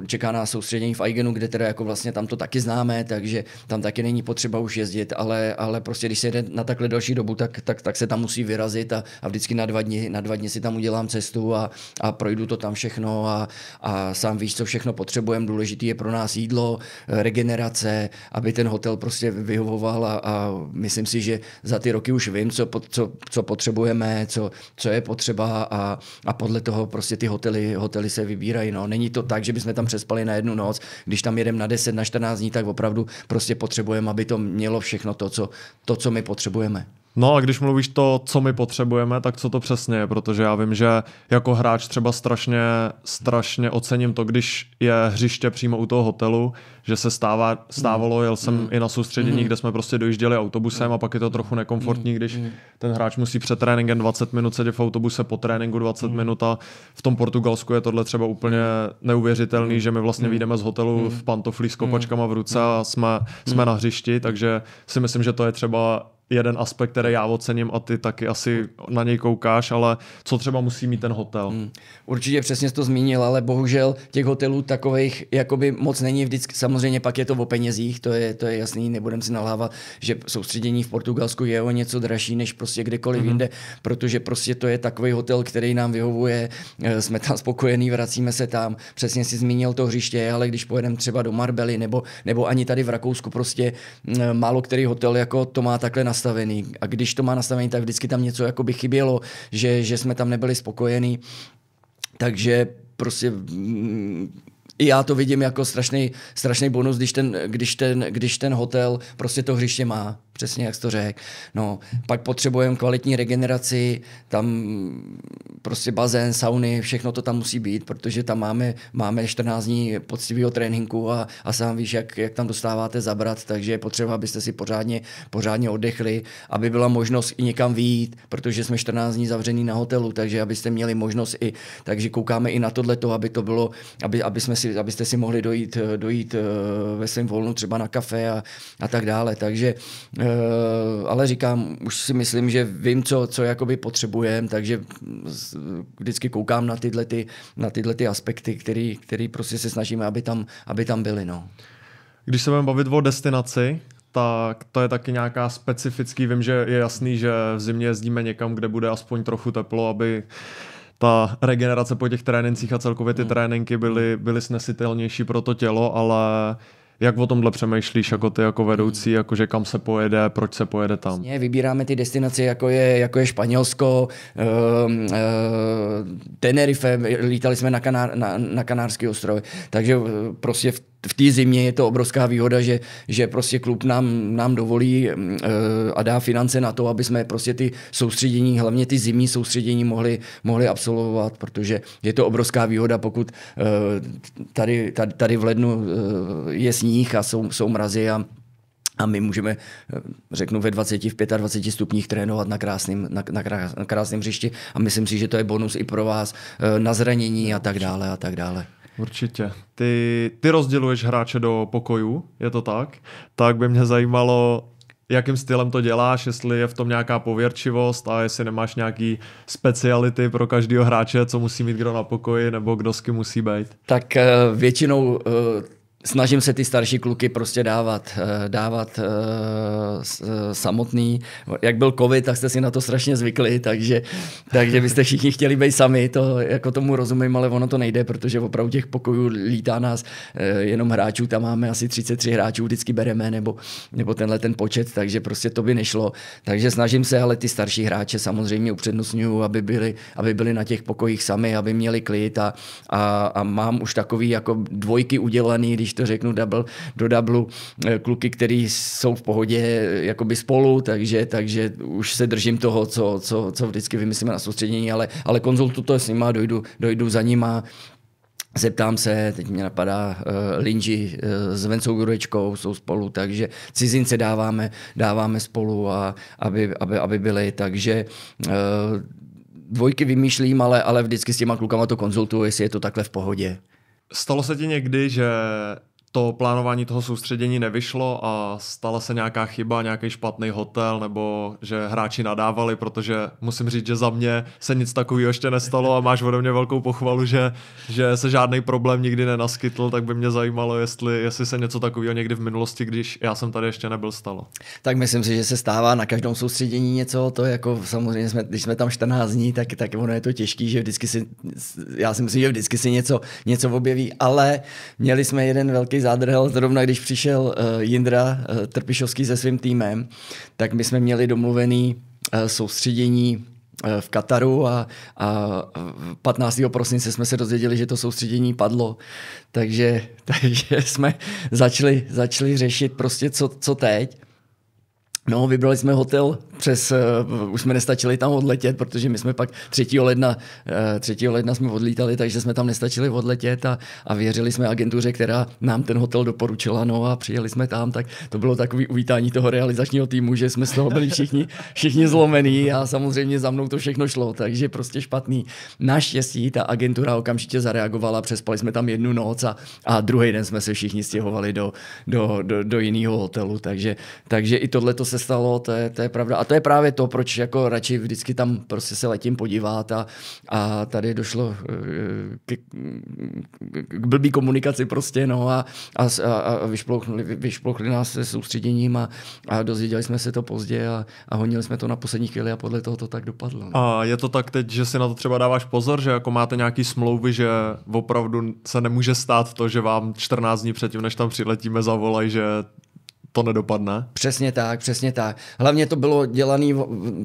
čeká nás soustředění v Aigenu, kde teda jako vlastně tam to taky známe, takže tam taky není potřeba už jezdit, ale, ale prostě když se jede na takhle další dobu, tak, tak, tak se tam musí vyrazit a, a vždycky na dva, dny, na dva dny si tam udělám cestu a, a projdu to tam všechno a, a sám víš, co všechno potřebujeme, důležitý je pro nás jídlo, regenerace, aby ten hotel prostě vyhovoval a, a myslím si, že za ty roky už vím, co, co co, potřebujeme, co, co je potřeba a, a podle toho prostě ty hotely, hotely se vybírají. No. Není to tak, že bychom tam přespali na jednu noc, když tam jedeme na 10, na 14 dní, tak opravdu prostě potřebujeme, aby to mělo všechno to, co, to, co my potřebujeme. No a když mluvíš to, co my potřebujeme, tak co to přesně je, protože já vím, že jako hráč třeba strašně, strašně ocením to, když je hřiště přímo u toho hotelu, že se stává, stávalo, jel jsem mm. i na soustředění, mm. kde jsme prostě dojížděli autobusem a pak je to trochu mm. nekomfortní, když mm. ten hráč musí před tréninkem 20 minut sedět v autobuse, po tréninku 20 mm. minut a v tom Portugalsku je tohle třeba úplně mm. neuvěřitelný, mm. že my vlastně mm. vyjdeme z hotelu mm. v pantoflí s kopačkama mm. v ruce a jsme, jsme mm. na hřišti, takže si myslím, že to je třeba jeden aspekt, který já ocením a ty taky asi na něj koukáš, ale co třeba musí mít ten hotel? Hmm. Určitě přesně to zmínil, ale bohužel těch hotelů takových jakoby moc není vždycky. Samozřejmě pak je to o penězích, to je, to je jasný, nebudem si nalhávat, že soustředění v Portugalsku je o něco dražší než prostě kdekoliv hmm. jinde, protože prostě to je takový hotel, který nám vyhovuje, eh, jsme tam spokojení, vracíme se tam. Přesně si zmínil to hřiště, ale když pojedeme třeba do Marbely nebo, nebo ani tady v Rakousku, prostě mm, málo který hotel jako to má takhle na nastavený a když to má nastavený, tak vždycky tam něco jako by chybělo, že, že jsme tam nebyli spokojení. Takže prostě mm, i já to vidím jako strašný, strašný bonus, když ten, když, ten, když ten hotel prostě to hřiště má. Přesně jak jsi to řekl. No, pak potřebujeme kvalitní regeneraci, tam prostě bazén, sauny, všechno to tam musí být, protože tam máme, máme 14 dní poctivého tréninku a, a sám víš, jak, jak tam dostáváte zabrat, takže je potřeba, abyste si pořádně, pořádně oddechli, aby byla možnost i někam výjít, protože jsme 14 dní zavřený na hotelu, takže abyste měli možnost i, takže koukáme i na to, aby to bylo, aby, aby jsme si, abyste si mohli dojít, dojít eh, ve svém volnu třeba na kafe a, a tak dále, takže Eh, ale říkám, už si myslím, že vím, co, co jakoby potřebujeme, takže vždycky koukám na tyhle, ty, na tyhle ty aspekty, který, který prostě se snažíme, aby tam, aby tam byly. No. Když se budeme bavit o destinaci, tak to je taky nějaká specifický, vím, že je jasný, že v zimě jezdíme někam, kde bude aspoň trochu teplo, aby ta regenerace po těch trénincích a celkově ty hmm. tréninky byly, byly snesitelnější pro to tělo, ale jak o tomhle přemýšlíš jako ty jako vedoucí, hmm. jako že kam se pojede, proč se pojede tam? Vlastně vybíráme ty destinace, jako je, jako je Španělsko, uh, uh, Tenerife, lítali jsme na, Kanár, na, na Kanárský ostrovy, takže uh, prostě v v té zimě je to obrovská výhoda, že, že prostě klub nám, nám dovolí uh, a dá finance na to, aby jsme prostě ty soustředění, hlavně ty zimní soustředění mohli, mohli absolvovat, protože je to obrovská výhoda, pokud uh, tady, tady, tady v lednu uh, je sníh, sníh a jsou, jsou mrazy a a my můžeme, eh, řeknu, ve 20, v 25 stupních trénovat na krásném na, na, krás, krásném hřišti a myslím si, že to je bonus i pro vás eh, na zranění a tak dále a tak dále. Určitě. Ty, ty rozděluješ hráče do pokojů, je to tak? Tak by mě zajímalo, jakým stylem to děláš, jestli je v tom nějaká pověrčivost a jestli nemáš nějaký speciality pro každého hráče, co musí mít kdo na pokoji nebo kdo s kým musí být. Tak eh, většinou snažím se ty starší kluky prostě dávat, eh, dávat eh, eh, samotný. Jak byl covid, tak jste si na to strašně zvykli, takže, takže byste všichni chtěli být sami, to jako tomu rozumím, ale ono to nejde, protože opravdu těch pokojů lítá nás jenom hráčů, tam máme asi 33 hráčů, vždycky bereme, nebo, nebo tenhle ten počet, takže prostě to by nešlo. Takže snažím se, ale ty starší hráče samozřejmě upřednostňuju, aby byli, aby byli na těch pokojích sami, aby měli klid a, a, a mám už takový jako dvojky udělaný, když to řeknu double do dublu, eh, kluky, který jsou v pohodě eh, jakoby spolu, takže, takže už se držím toho, co, co, co vždycky vymyslíme na soustředění, ale, ale konzultu to s nima, dojdu, dojdu za nima, Zeptám se, teď mě napadá uh, Linži uh, s Vencou Jurečkou, jsou spolu, takže cizince dáváme, dáváme spolu, a, aby, aby, aby byli, takže uh, dvojky vymýšlím, ale, ale vždycky s těma klukama to konzultuju, jestli je to takhle v pohodě. Stalo se ti někdy, že to plánování toho soustředění nevyšlo a stala se nějaká chyba, nějaký špatný hotel, nebo že hráči nadávali, protože musím říct, že za mě se nic takového ještě nestalo a máš ode mě velkou pochvalu, že, že se žádný problém nikdy nenaskytl, tak by mě zajímalo, jestli, jestli se něco takového někdy v minulosti, když já jsem tady ještě nebyl, stalo. Tak myslím si, že se stává na každém soustředění něco, to jako samozřejmě, jsme, když jsme tam 14 dní, tak, tak ono je to těžký, že vždycky si, já si myslím, že vždycky si něco, něco objeví, ale měli jsme jeden velký zádrhel, zrovna když přišel eh, Jindra eh, Trpišovský se svým týmem, tak my jsme měli domluvený eh, soustředění v Kataru a, a 15. prosince jsme se dozvěděli, že to soustředění padlo. Takže, takže jsme začali, začali řešit prostě co, co teď. No, vybrali jsme hotel přes, eh, už jsme nestačili tam odletět, protože my jsme pak 3. ledna, 3. Eh, ledna jsme odlítali, takže jsme tam nestačili odletět a, a věřili jsme agentuře, která nám ten hotel doporučila, no a přijeli jsme tam, tak to bylo takový uvítání toho realizačního týmu, že jsme z toho byli všichni, všichni zlomení a samozřejmě za mnou to všechno šlo, takže prostě špatný. Naštěstí ta agentura okamžitě zareagovala, přespali jsme tam jednu noc a, a druhý den jsme se všichni stěhovali do, do, do, do jiného hotelu, takže, takže i tohle to se stalo, to je, to je pravda. A to je právě to, proč jako radši vždycky tam prostě se letím podívat a, a tady došlo eh, k, k blbý komunikaci prostě, no a, a, a vyšplouchli, vyšplouchli nás se soustředěním a, a dozvěděli jsme se to pozdě a, a honili jsme to na poslední chvíli a podle toho to tak dopadlo. No. A je to tak teď, že si na to třeba dáváš pozor, že jako máte nějaký smlouvy, že opravdu se nemůže stát to, že vám 14 dní předtím, než tam přiletíme, zavolají, že to nedopadne. Přesně tak, přesně tak. Hlavně to bylo dělané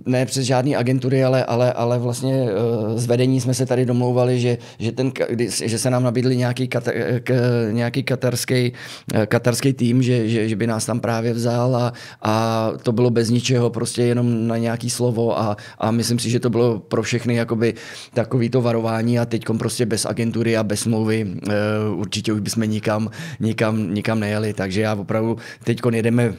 ne přes žádné agentury, ale, ale, ale vlastně eh, z vedení jsme se tady domlouvali, že, že, ten, že se nám nabídli nějaký, katar, eh, nějaký katarský, eh, katarský tým, že, že, že by nás tam právě vzal a, a to bylo bez ničeho, prostě jenom na nějaký slovo a, a myslím si, že to bylo pro všechny jakoby takový to varování a teď prostě bez agentury a bez smlouvy určitě už bychom nikam, nikam, nikam nejeli, takže já opravdu teď jedeme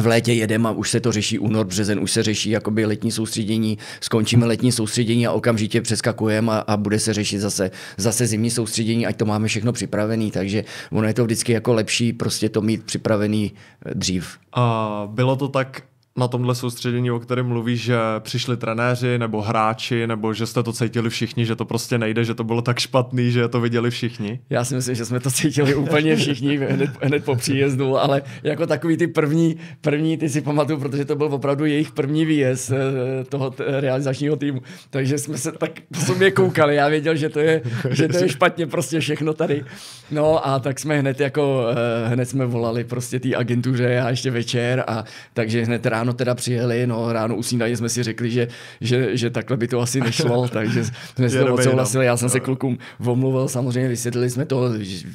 v létě jedeme a už se to řeší únor, březen, už se řeší jakoby letní soustředění, skončíme letní soustředění a okamžitě přeskakujeme a, a bude se řešit zase, zase zimní soustředění, ať to máme všechno připravené, takže ono je to vždycky jako lepší prostě to mít připravený eh, dřív. A bylo to tak na tomhle soustředění, o kterém mluvíš, že přišli trenéři nebo hráči, nebo že jste to cítili všichni, že to prostě nejde, že to bylo tak špatný, že to viděli všichni? Já si myslím, že jsme to cítili úplně všichni hned, hned po příjezdu, ale jako takový ty první, první ty si pamatuju, protože to byl opravdu jejich první výjezd eh, toho realizačního týmu. Takže jsme se tak po sobě koukali, já věděl, že to je, že to je špatně prostě všechno tady. No a tak jsme hned jako, eh, hned jsme volali prostě té agentuře a ještě večer a takže hned ráno ráno teda přijeli, no ráno u snídaně jsme si řekli, že, že, že takhle by to asi nešlo, takže jsme si to no. odsouhlasili, já jsem se no. klukům omluvil, samozřejmě vysvětlili jsme to, že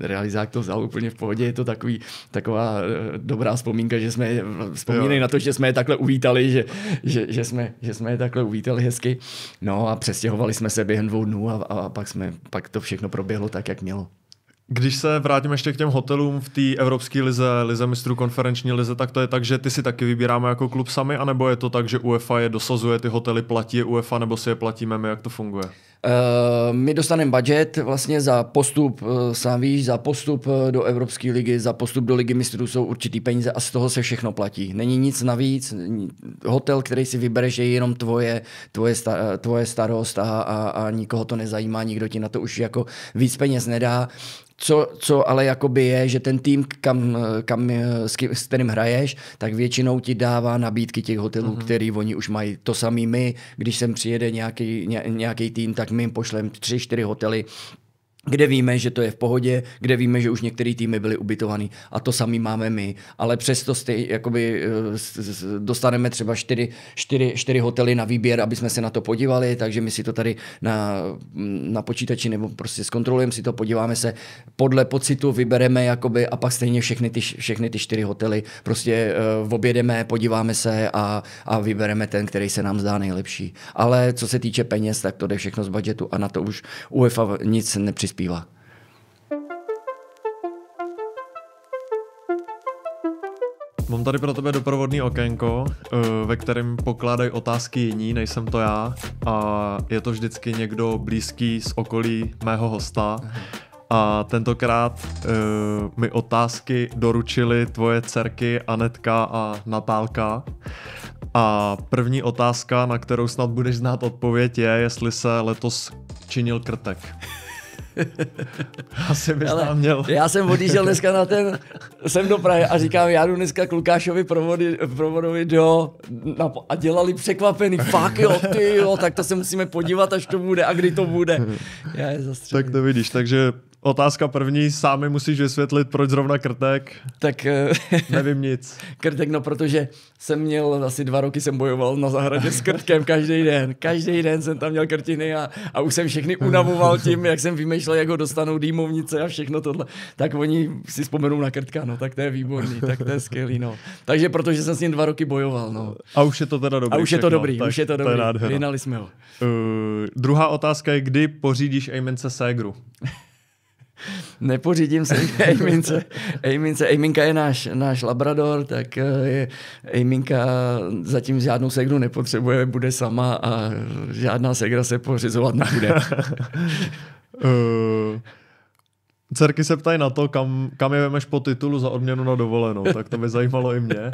realizák to vzal úplně v pohodě, je to takový, taková eh, dobrá vzpomínka, že jsme vzpomínají na to, že jsme je takhle uvítali, že, že, že, jsme, že jsme je takhle uvítali hezky. No a přestěhovali jsme se během dvou dnů a, a pak, jsme, pak to všechno proběhlo tak, jak mělo. Když se vrátíme ještě k těm hotelům v té Evropské lize, lize mistrů, konferenční lize, tak to je tak, že ty si taky vybíráme jako klub sami, anebo je to tak, že UEFA je dosazuje, ty hotely platí je UEFA, nebo si je platíme my, jak to funguje? Uh, my dostaneme budget vlastně za postup, eh, sám víš, za postup eh, do Evropské ligy, za postup do ligy mistrů jsou určitý peníze a z toho se všechno platí. Není nic navíc, hotel, který si vybereš, je jenom tvoje, tvoje, sta, tvoje starost a, a, a nikoho to nezajímá, nikdo ti na to už jako víc peněz nedá co, co ale jakoby je, že ten tým, kam, kam, eh, s, kým, s kterým hraješ, tak většinou ti dává nabídky těch hotelů, mm-hmm. který oni už mají. To samý my, když sem přijede nějaký, ně, nějaký tým, tak my jim pošlem tři, čtyři hotely, kde víme, že to je v pohodě, kde víme, že už některé týmy byly ubytovaný a to samý máme my, ale přesto stej, jakoby, eh, dostaneme třeba čtyři, čtyři, čtyři hotely na výběr, aby jsme se na to podívali, takže my si to tady na, na počítači nebo prostě zkontrolujeme si to, podíváme se, podle pocitu vybereme jakoby, a pak stejně všechny ty, všechny ty čtyři hotely prostě uh, objedeme, podíváme se a, a vybereme ten, který se nám zdá nejlepší. Ale co se týče peněz, tak to jde všechno z budžetu a na to už UEFA nic nepřispívá zpívá. Mám tady pro tebe doprovodný okénko, eh, ve kterém pokládají otázky jiní, nejsem to já. A je to vždycky někdo blízký z okolí mého hosta. A tentokrát uh, mi otázky doručili tvoje dcerky Anetka a Natálka. A první otázka, na kterou snad budeš znát odpověď, je, jestli se letos činil krtek. Asi bys Ale tam měl. Já jsem odjížděl dneska na ten, jsem do Prahy a říkám, já jdu dneska k Lukášovi provody, provodovi do, na, a dělali překvapený, fakt jo, ty jo, tak to se musíme podívat, až to bude a kdy to bude. Já je zastřelím. Tak to vidíš, takže Otázka první, sám mi musíš vysvětlit, proč zrovna krtek? Tak... Eh, Nevím nic. krtek, no protože jsem měl, asi dva roky jsem bojoval na zahradě s krtkem každý den. Každý den jsem tam měl krtiny a, a už jsem všechny unavoval tím, jak jsem vymýšlel, jak ho dostanou dýmovnice a všechno tohle. Tak oni si vzpomenou na krtka, no tak to je výborný, tak to je skvělý, no. Takže protože jsem s ním dva roky bojoval, no. A už je to teda dobrý. A už je to dobrý, už je to dobrý. To je Vynali jsme ho. Uh, druhá otázka je, kdy pořídíš Ejmence segru. Nepořídím se Ejmince. Ejmince. Ejminka je náš, náš labrador, tak eh, je, Ejminka zatím žádnou segru nepotřebuje, bude sama a žádná segra se pořizovat nebude. uh... Eh, Cerky se ptají na to, kam, kam je vemeš po titulu za odměnu na dovolenou, tak to by zajímalo i mě.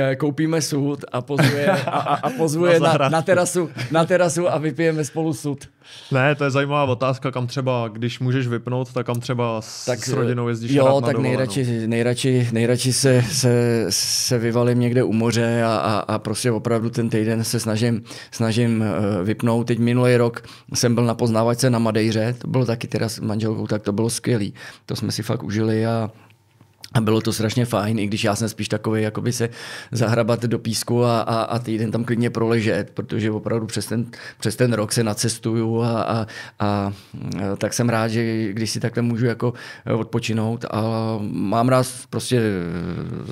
Eh, koupíme sud a pozvuje, a, a, a pozvuje na, na, na, terasu, na terasu a vypijeme spolu sud. Ne, to je zajímavá otázka, kam třeba, když můžeš vypnout, tak kam třeba s, tak, s rodinou jezdíš Jo, tak nejradši, nejradši, nejradši se, se, se vyvalím někde u moře a, a, a prostě opravdu ten týden se snažím, snažím eh, vypnout. Teď minulý rok jsem byl na poznávačce na Madejře, to bylo taky teda s manželkou, tak to bylo skvělý. To jsme si fakt užili a a bylo to strašně fajn, i když já jsem spíš takový, jakoby se zahrabat do písku a, a, a týden tam klidně proležet, protože opravdu přes ten, přes ten rok se nacestuju a, a, a, tak jsem rád, že když si takhle můžu jako odpočinout a mám rád prostě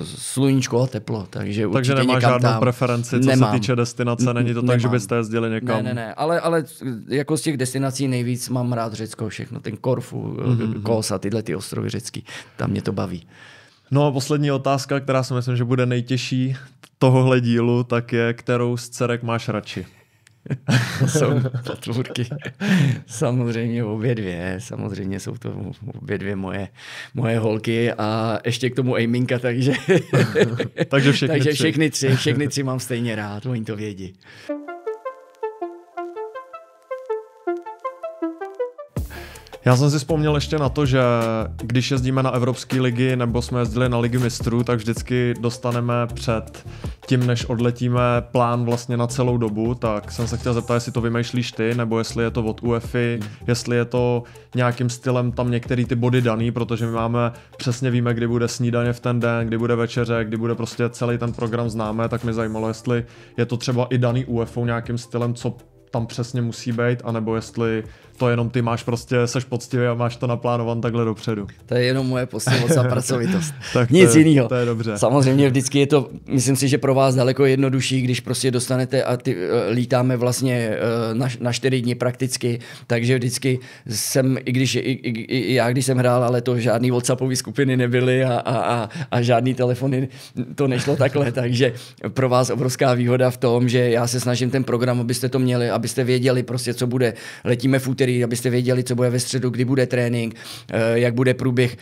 sluníčko a teplo, takže Takže nemá žádnou tam. preferenci, co nemám. se týče destinace, není to tak, nemám. že byste jezdili někam? Ne, ne, ne, ale, ale jako z těch destinací nejvíc mám rád Řecko všechno, ten Korfu, mm-hmm. Kos a tyhle ty ostrovy řecký, tam mě to baví. No a poslední otázka, která si myslím, že bude nejtěžší tohohle dílu, tak je, kterou z dcerek máš radši? jsou potvůrky. Samozřejmě obě dvě, samozřejmě jsou to obě dvě moje, moje holky a ještě k tomu Aiminka, takže, takže, všechny, takže tři. všechny tři, všechny tři mám stejně rád, oni to vědí. Já jsem si vzpomněl ještě na to, že když jezdíme na Evropské ligy nebo jsme jezdili na Ligy mistrů, tak vždycky dostaneme před tím, než odletíme plán vlastně na celou dobu, tak jsem se chtěl zeptat, jestli to vymýšlíš ty, nebo jestli je to od UEFI, mm. jestli je to nějakým stylem tam některý ty body daný, protože my máme, přesně víme, kdy bude snídaně v ten den, kdy bude večeře, kdy bude prostě celý ten program známe, tak mě zajímalo, jestli je to třeba i daný UEFO nějakým stylem, co tam přesně musí být, anebo jestli to jenom ty máš prostě, seš poctivý a máš to naplánovan takhle dopředu. To je jenom moje postivost a pracovitost. tak Nic jiného. To je dobře. Samozřejmě vždycky je to, myslím si, že pro vás daleko jednodušší, když prostě dostanete a ty, eh, lítáme vlastně eh, na, na čtyři dny prakticky, takže vždycky jsem, i když i, i, i já, když jsem hrál, ale to žádný WhatsAppové skupiny nebyly a, a, a, a žádný telefony, to nešlo takhle, takže pro vás obrovská výhoda v tom, že já se snažím ten program, abyste to měli, abyste věděli prostě, co bude. Letíme v úterý, abyste věděli, co bude ve středu, kdy bude trénink, eh, jak bude průběh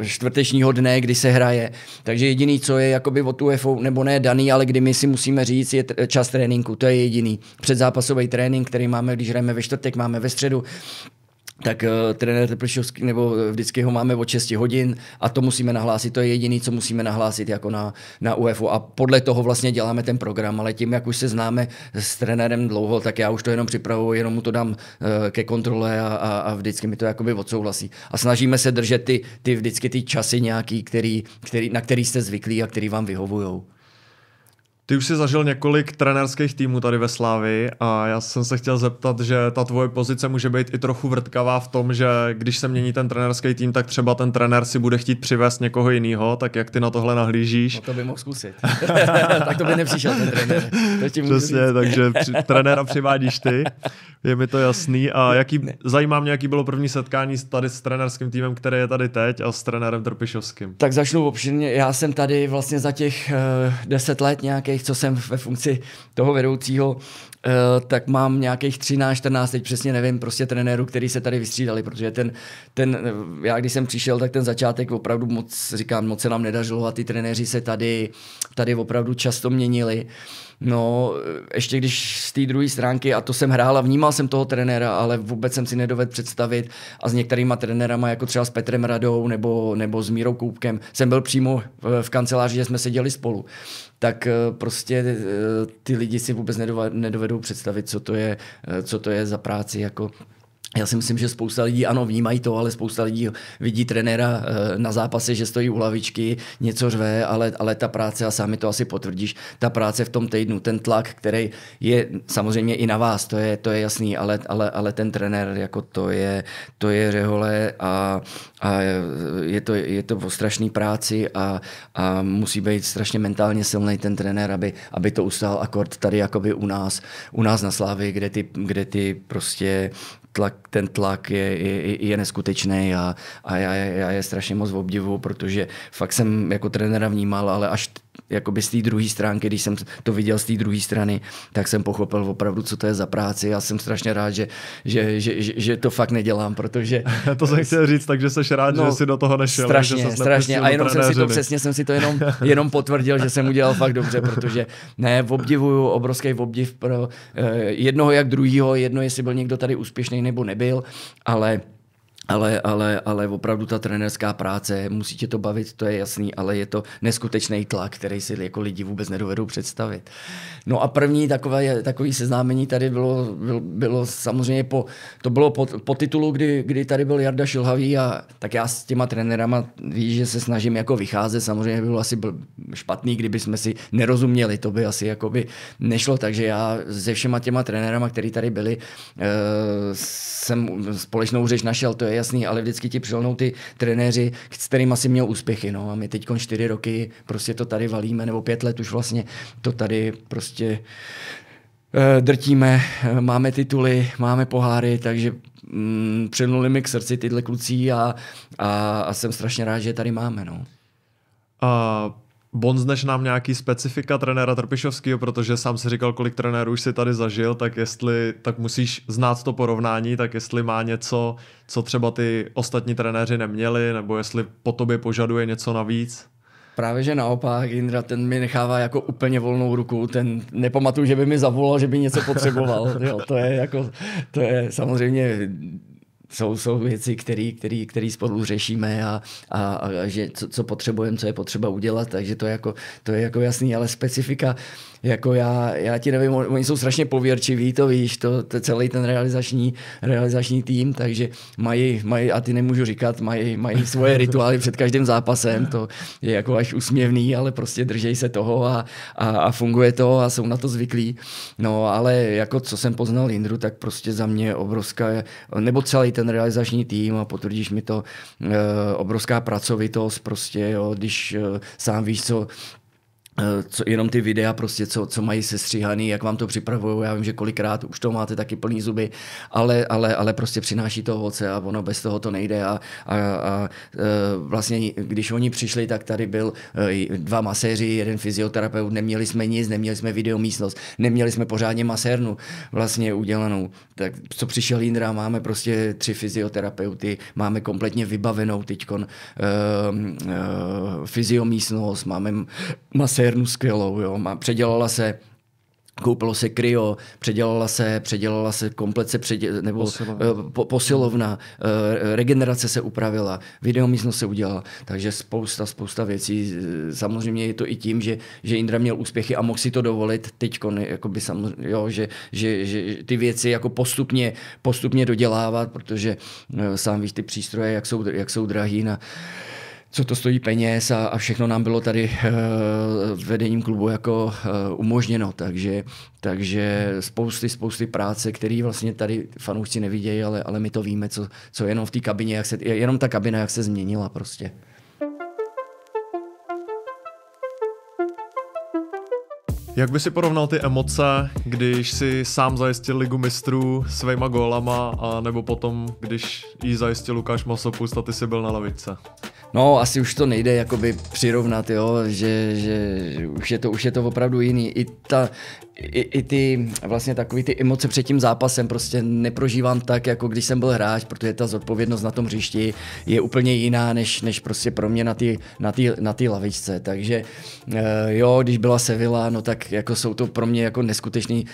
eh, čtvrtečního dne, kdy se hraje. Takže jediný, co je jakoby od UEFA, nebo ne daný, ale kdy my si musíme říct, je čas tréninku, to je jediný. Předzápasový trénink, který máme, když hrajeme ve čtvrtek, máme ve středu, tak uh, trenér Teplšovský, nebo eh, vždycky ho máme od 6 hodin a to musíme nahlásit, to je jediný, co musíme nahlásit jako na, na UEFu a podle toho vlastně děláme ten program, ale tím, jak už se známe s trenérem dlouho, tak já už to jenom připravuju, jenom mu to dám uh, ke kontrole a, a, a vždycky mi to jakoby odsouhlasí. A snažíme se držet ty, ty vždycky ty časy nějaký, který, který, na který jste zvyklí a který vám vyhovujou. Ty už jsi zažil několik trenérských týmů tady ve Slávi a já jsem se chtěl zeptat, že ta tvoje pozice může být i trochu vrtkavá v tom, že když se mění ten trenérský tým, tak třeba ten trenér si bude chtít přivést někoho jiného, tak jak ty na tohle nahlížíš? No to by mohl zkusit. tak to by nepřišel ten trenér. To Přesně, takže při, trenéra přivádíš ty, je mi to jasný. A jaký, ne. zajímá mě, jaký bylo první setkání tady s trenérským týmem, který je tady teď a s trenérem Trpišovským. Tak začnu obšírně. Já jsem tady vlastně za těch uh, deset let nějaký nějakých, co jsem ve funkci toho vedoucího, eh, tak mám nějakých 13, 14, teď přesně nevím, prostě trenérů, který se tady vystřídali, protože ten, ten, eh, já když jsem přišel, tak ten začátek opravdu moc, říkám, moc se nám nedařilo a ty trenéři se tady, tady opravdu často měnili. No, eh, ještě když z té druhé stránky, a to jsem hrál a vnímal jsem toho trenéra, ale vůbec jsem si nedovedl představit a s některýma trenérama, jako třeba s Petrem Radou nebo, nebo s Mírou Koupkem, jsem byl přímo v, v kanceláři, že jsme seděli spolu tak eh, prostě eh, ty lidi si vůbec nedovedou představit, co to je, eh, co to je za práci jako já si myslím, že spousta lidí ano, vnímají to, ale spousta lidí vidí trenéra eh, na zápase, že stojí u lavičky, něco řve, ale, ale ta práce, a sami to asi potvrdíš, ta práce v tom týdnu, ten tlak, který je samozřejmě i na vás, to je, to je jasný, ale, ale, ale ten trenér, jako to je, to je řehole a, a je, to, je to o strašné práci a, a, musí být strašně mentálně silný ten trenér, aby, aby to ustál akord tady jakoby u nás, u nás na Slávy, kde ty, kde ty prostě tlak, ten tlak je, je, je neskutečný a, a já, já je strašně moc v obdivu, protože fakt jsem jako trenera vnímal, ale až jakoby z té druhé stránky, když jsem to viděl z té druhé strany, tak jsem pochopil opravdu, co to je za práci. Já jsem strašně rád, že, že, že, že, že to fakt nedělám, protože... to jsem chtěl říct, takže jsi rád, no, že jsi do toho nešel. Strašně, že strašně. A jenom jsem si to přesně, jsem si to jenom, jenom potvrdil, že jsem udělal fakt dobře, protože ne, obdivuju, obrovský obdiv pro eh, jednoho jak druhýho, jedno jestli byl někdo tady úspěšný nebo nebyl, ale ale, ale, ale opravdu ta trenerská práce, musí tě to bavit, to je jasný, ale je to neskutečný tlak, který si jako lidi vůbec nedovedou představit. No a první takové, takový seznámení tady bylo, bylo, bylo samozřejmě po, to bylo po, po titulu, kdy, kdy tady byl Jarda Šilhavý a tak já s těma trenerama víš, že se snažím jako vycházet, samozřejmě bylo asi byl špatný, kdyby jsme si nerozuměli, to by asi jako by nešlo, takže já se všema těma trenerama, který tady byli, eh, jsem společnou řeč našel, to je jasný, ale vždycky ti přilnou ty trenéři, s kterými asi měl úspěchy. No. A my teď čtyři roky prostě to tady valíme, nebo pět let už vlastně to tady prostě eh, drtíme, máme tituly, máme poháry, takže mm, přilnuli mi k srdci tyhle kluci a, a, a jsem strašně rád, že je tady máme. No. Uh, bonzneš nám nějaký specifika trenéra Trpišovského, protože sám si říkal, kolik trenérů už si tady zažil, tak jestli, tak musíš znát to porovnání, tak jestli má něco, co třeba ty ostatní trenéři neměli, nebo jestli po tobě požaduje něco navíc? Právě že naopak, Indra ten mi nechává jako úplně volnou ruku, ten nepamatuju, že by mi zavolal, že by něco potřeboval. jo, to je jako, to je samozřejmě jsou, jsou věci, které spolu řešíme a, a, a že co, co potřebujeme, co je potřeba udělat, takže to je jako, to je jako jasný, ale specifika uh, jako já, já ti nevím, oni jsou strašně pověrčiví, to víš, to, to celý ten realizační, realizační tým, takže mají, mají, a ty nemůžu říkat, mají, mají svoje rituály před každým zápasem, to je jako až usměvný, ale prostě držej se toho a, a, a funguje to a jsou na to zvyklí. No ale jako co jsem poznal Indru, tak prostě za mě obrovská, nebo celý ten realizační tým a potvrdíš mi to, eh, obrovská pracovitost prostě, jo, když eh, sám víš, co Eh, co, jenom ty videa prostě, co, co mají sestříhaný, jak vám to připravují, já vím, že kolikrát už to máte taky plný zuby, ale, ale, ale prostě přináší to ovoce a ono bez toho to nejde a, a, a eh, vlastně, když oni přišli, tak tady byl eh, dva maséři, jeden fyzioterapeut, neměli jsme nic, neměli jsme videomístnost, neměli jsme pořádně masérnu vlastně udělanou, tak co přišel Jindra, máme prostě tři fyzioterapeuty, máme kompletně vybavenou teďkon uh, uh, fyziomístnost, máme masér Cernu skvělou, jo. Má, předělala se Koupilo se kryo, předělala se, předělala se komplet se předě, nebo posilovna, eh, po, posilovna eh, regenerace se upravila, videomístnost se udělala, takže spousta, spousta věcí. Eh, samozřejmě je to i tím, že, že Indra měl úspěchy a mohl si to dovolit teď, jakoby jo, že, že, že, ty věci jako postupně, postupně dodělávat, protože sám víš ty přístroje, jak jsou, jak jsou drahý na, co to stojí peněz a, a všechno nám bylo tady uh, vedením klubu jako uh, umožněno, takže, takže spousty, spousty práce, který vlastně tady fanoušci nevidějí, ale, ale my to víme, co, co jenom v té kabině, jak se, jenom ta kabina, jak se změnila prostě. Jak by si porovnal ty emoce, když si sám zajistil Ligu mistrů svýma gólama, a nebo potom, když ji zajistil Lukáš Masopust a ty si byl na lavice? No, asi už to nejde jakoby přirovnat, jo, že, že už, je to, už je to opravdu jiný. I, ta, i, i ty vlastně takový ty emoce před tím zápasem prostě neprožívám tak, jako když jsem byl hráč, protože ta zodpovědnost na tom hřišti je úplně jiná, než, než prostě pro mě na té na na lavičce. Takže eh, jo, když byla Sevilla, no tak jako jsou to pro mě jako neskutečný,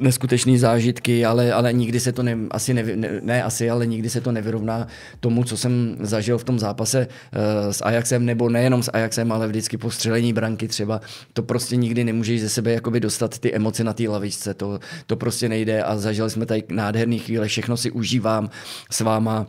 neskutečný zážitky, ale, ale nikdy se to ne, asi, ne, ne, asi, ale nikdy se to nevyrovná tomu, co jsem zažil v tom zápase eh, Eh, s Ajaxem, nebo nejenom s Ajaxem, ale vždycky po střelení branky třeba, to prostě nikdy nemůžeš ze sebe jakoby dostat ty emoce na té lavičce, to, to prostě nejde a zažili jsme tady nádherný chvíle, všechno si užívám s váma,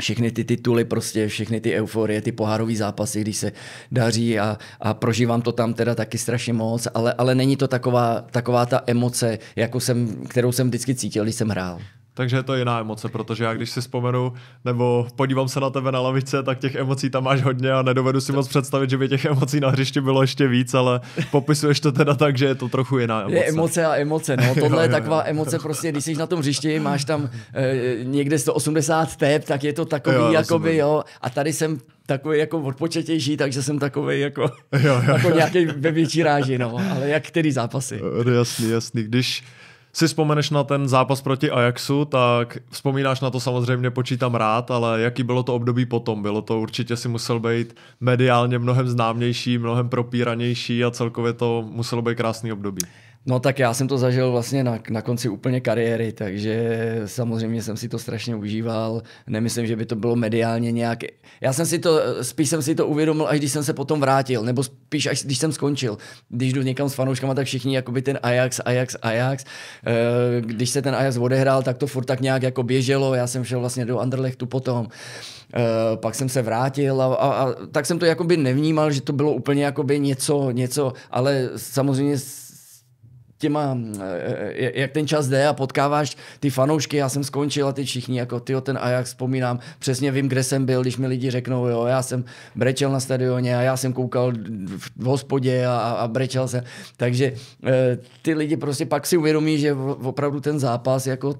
všechny ty tituly, prostě všechny ty euforie, ty pohárové zápasy, když se daří a, a prožívám to tam teda taky strašně moc, ale, ale není to taková, taková ta emoce, jako jsem, kterou jsem vždycky cítil, když jsem hrál. Takže je to jiná emoce, protože já když si vzpomenu, nebo podívám se na tebe na lavice, tak těch emocí tam máš hodně a nedovedu si to... moc představit, že by těch emocí na hřišti bylo ještě víc, ale popisuješ to teda tak, že je to trochu jiná emoce. Je emoce a emoce, no. Tohle jo, je taková jo. emoce, prostě když jsi na tom hřišti, máš tam e, někde 180 tep, tak je to takový, jo, jakoby, jo. A tady jsem takový jako odpočetější, takže jsem takový jako, jo, jo. jako nějaký ve větší ráži, no. Ale jak který zápasy. Eh, jasný, jasný. Když si vzpomeneš na ten zápas proti Ajaxu, tak vzpomínáš na to samozřejmě, počítám rád, ale jaký bylo to období potom? Bylo to určitě si musel být mediálně mnohem známější, mnohem propíranější a celkově to muselo být krásný období. No tak já jsem to zažil vlastně na, na konci úplně kariéry, takže samozřejmě jsem si to strašně užíval. Nemyslím, že by to bylo mediálně nějak... Já jsem si to, spíš jsem si to uvědomil, až když jsem se potom vrátil, nebo spíš až když jsem skončil. Když jdu někam s fanouškama, tak všichni jakoby ten Ajax, Ajax, Ajax. Eh, když se ten Ajax odehrál, tak to furt tak nějak jako běželo. Já jsem šel vlastně do Anderlechtu potom. Eh, pak jsem se vrátil a, a, a tak jsem to jakoby nevnímal, že to bylo úplně jakoby něco, něco, ale samozřejmě těma, eh, eh, jak ten čas jde a potkáváš ty fanoušky, já jsem skončil a ty všichni, jako ty o ten Ajax vzpomínám, přesně vím, kde jsem byl, když mi lidi řeknou, jo, já jsem brečel na stadioně a já jsem koukal v hospodě a, a brečel jsem, takže eh, ty lidi prostě pak si uvědomí, že opravdu ten zápas, jako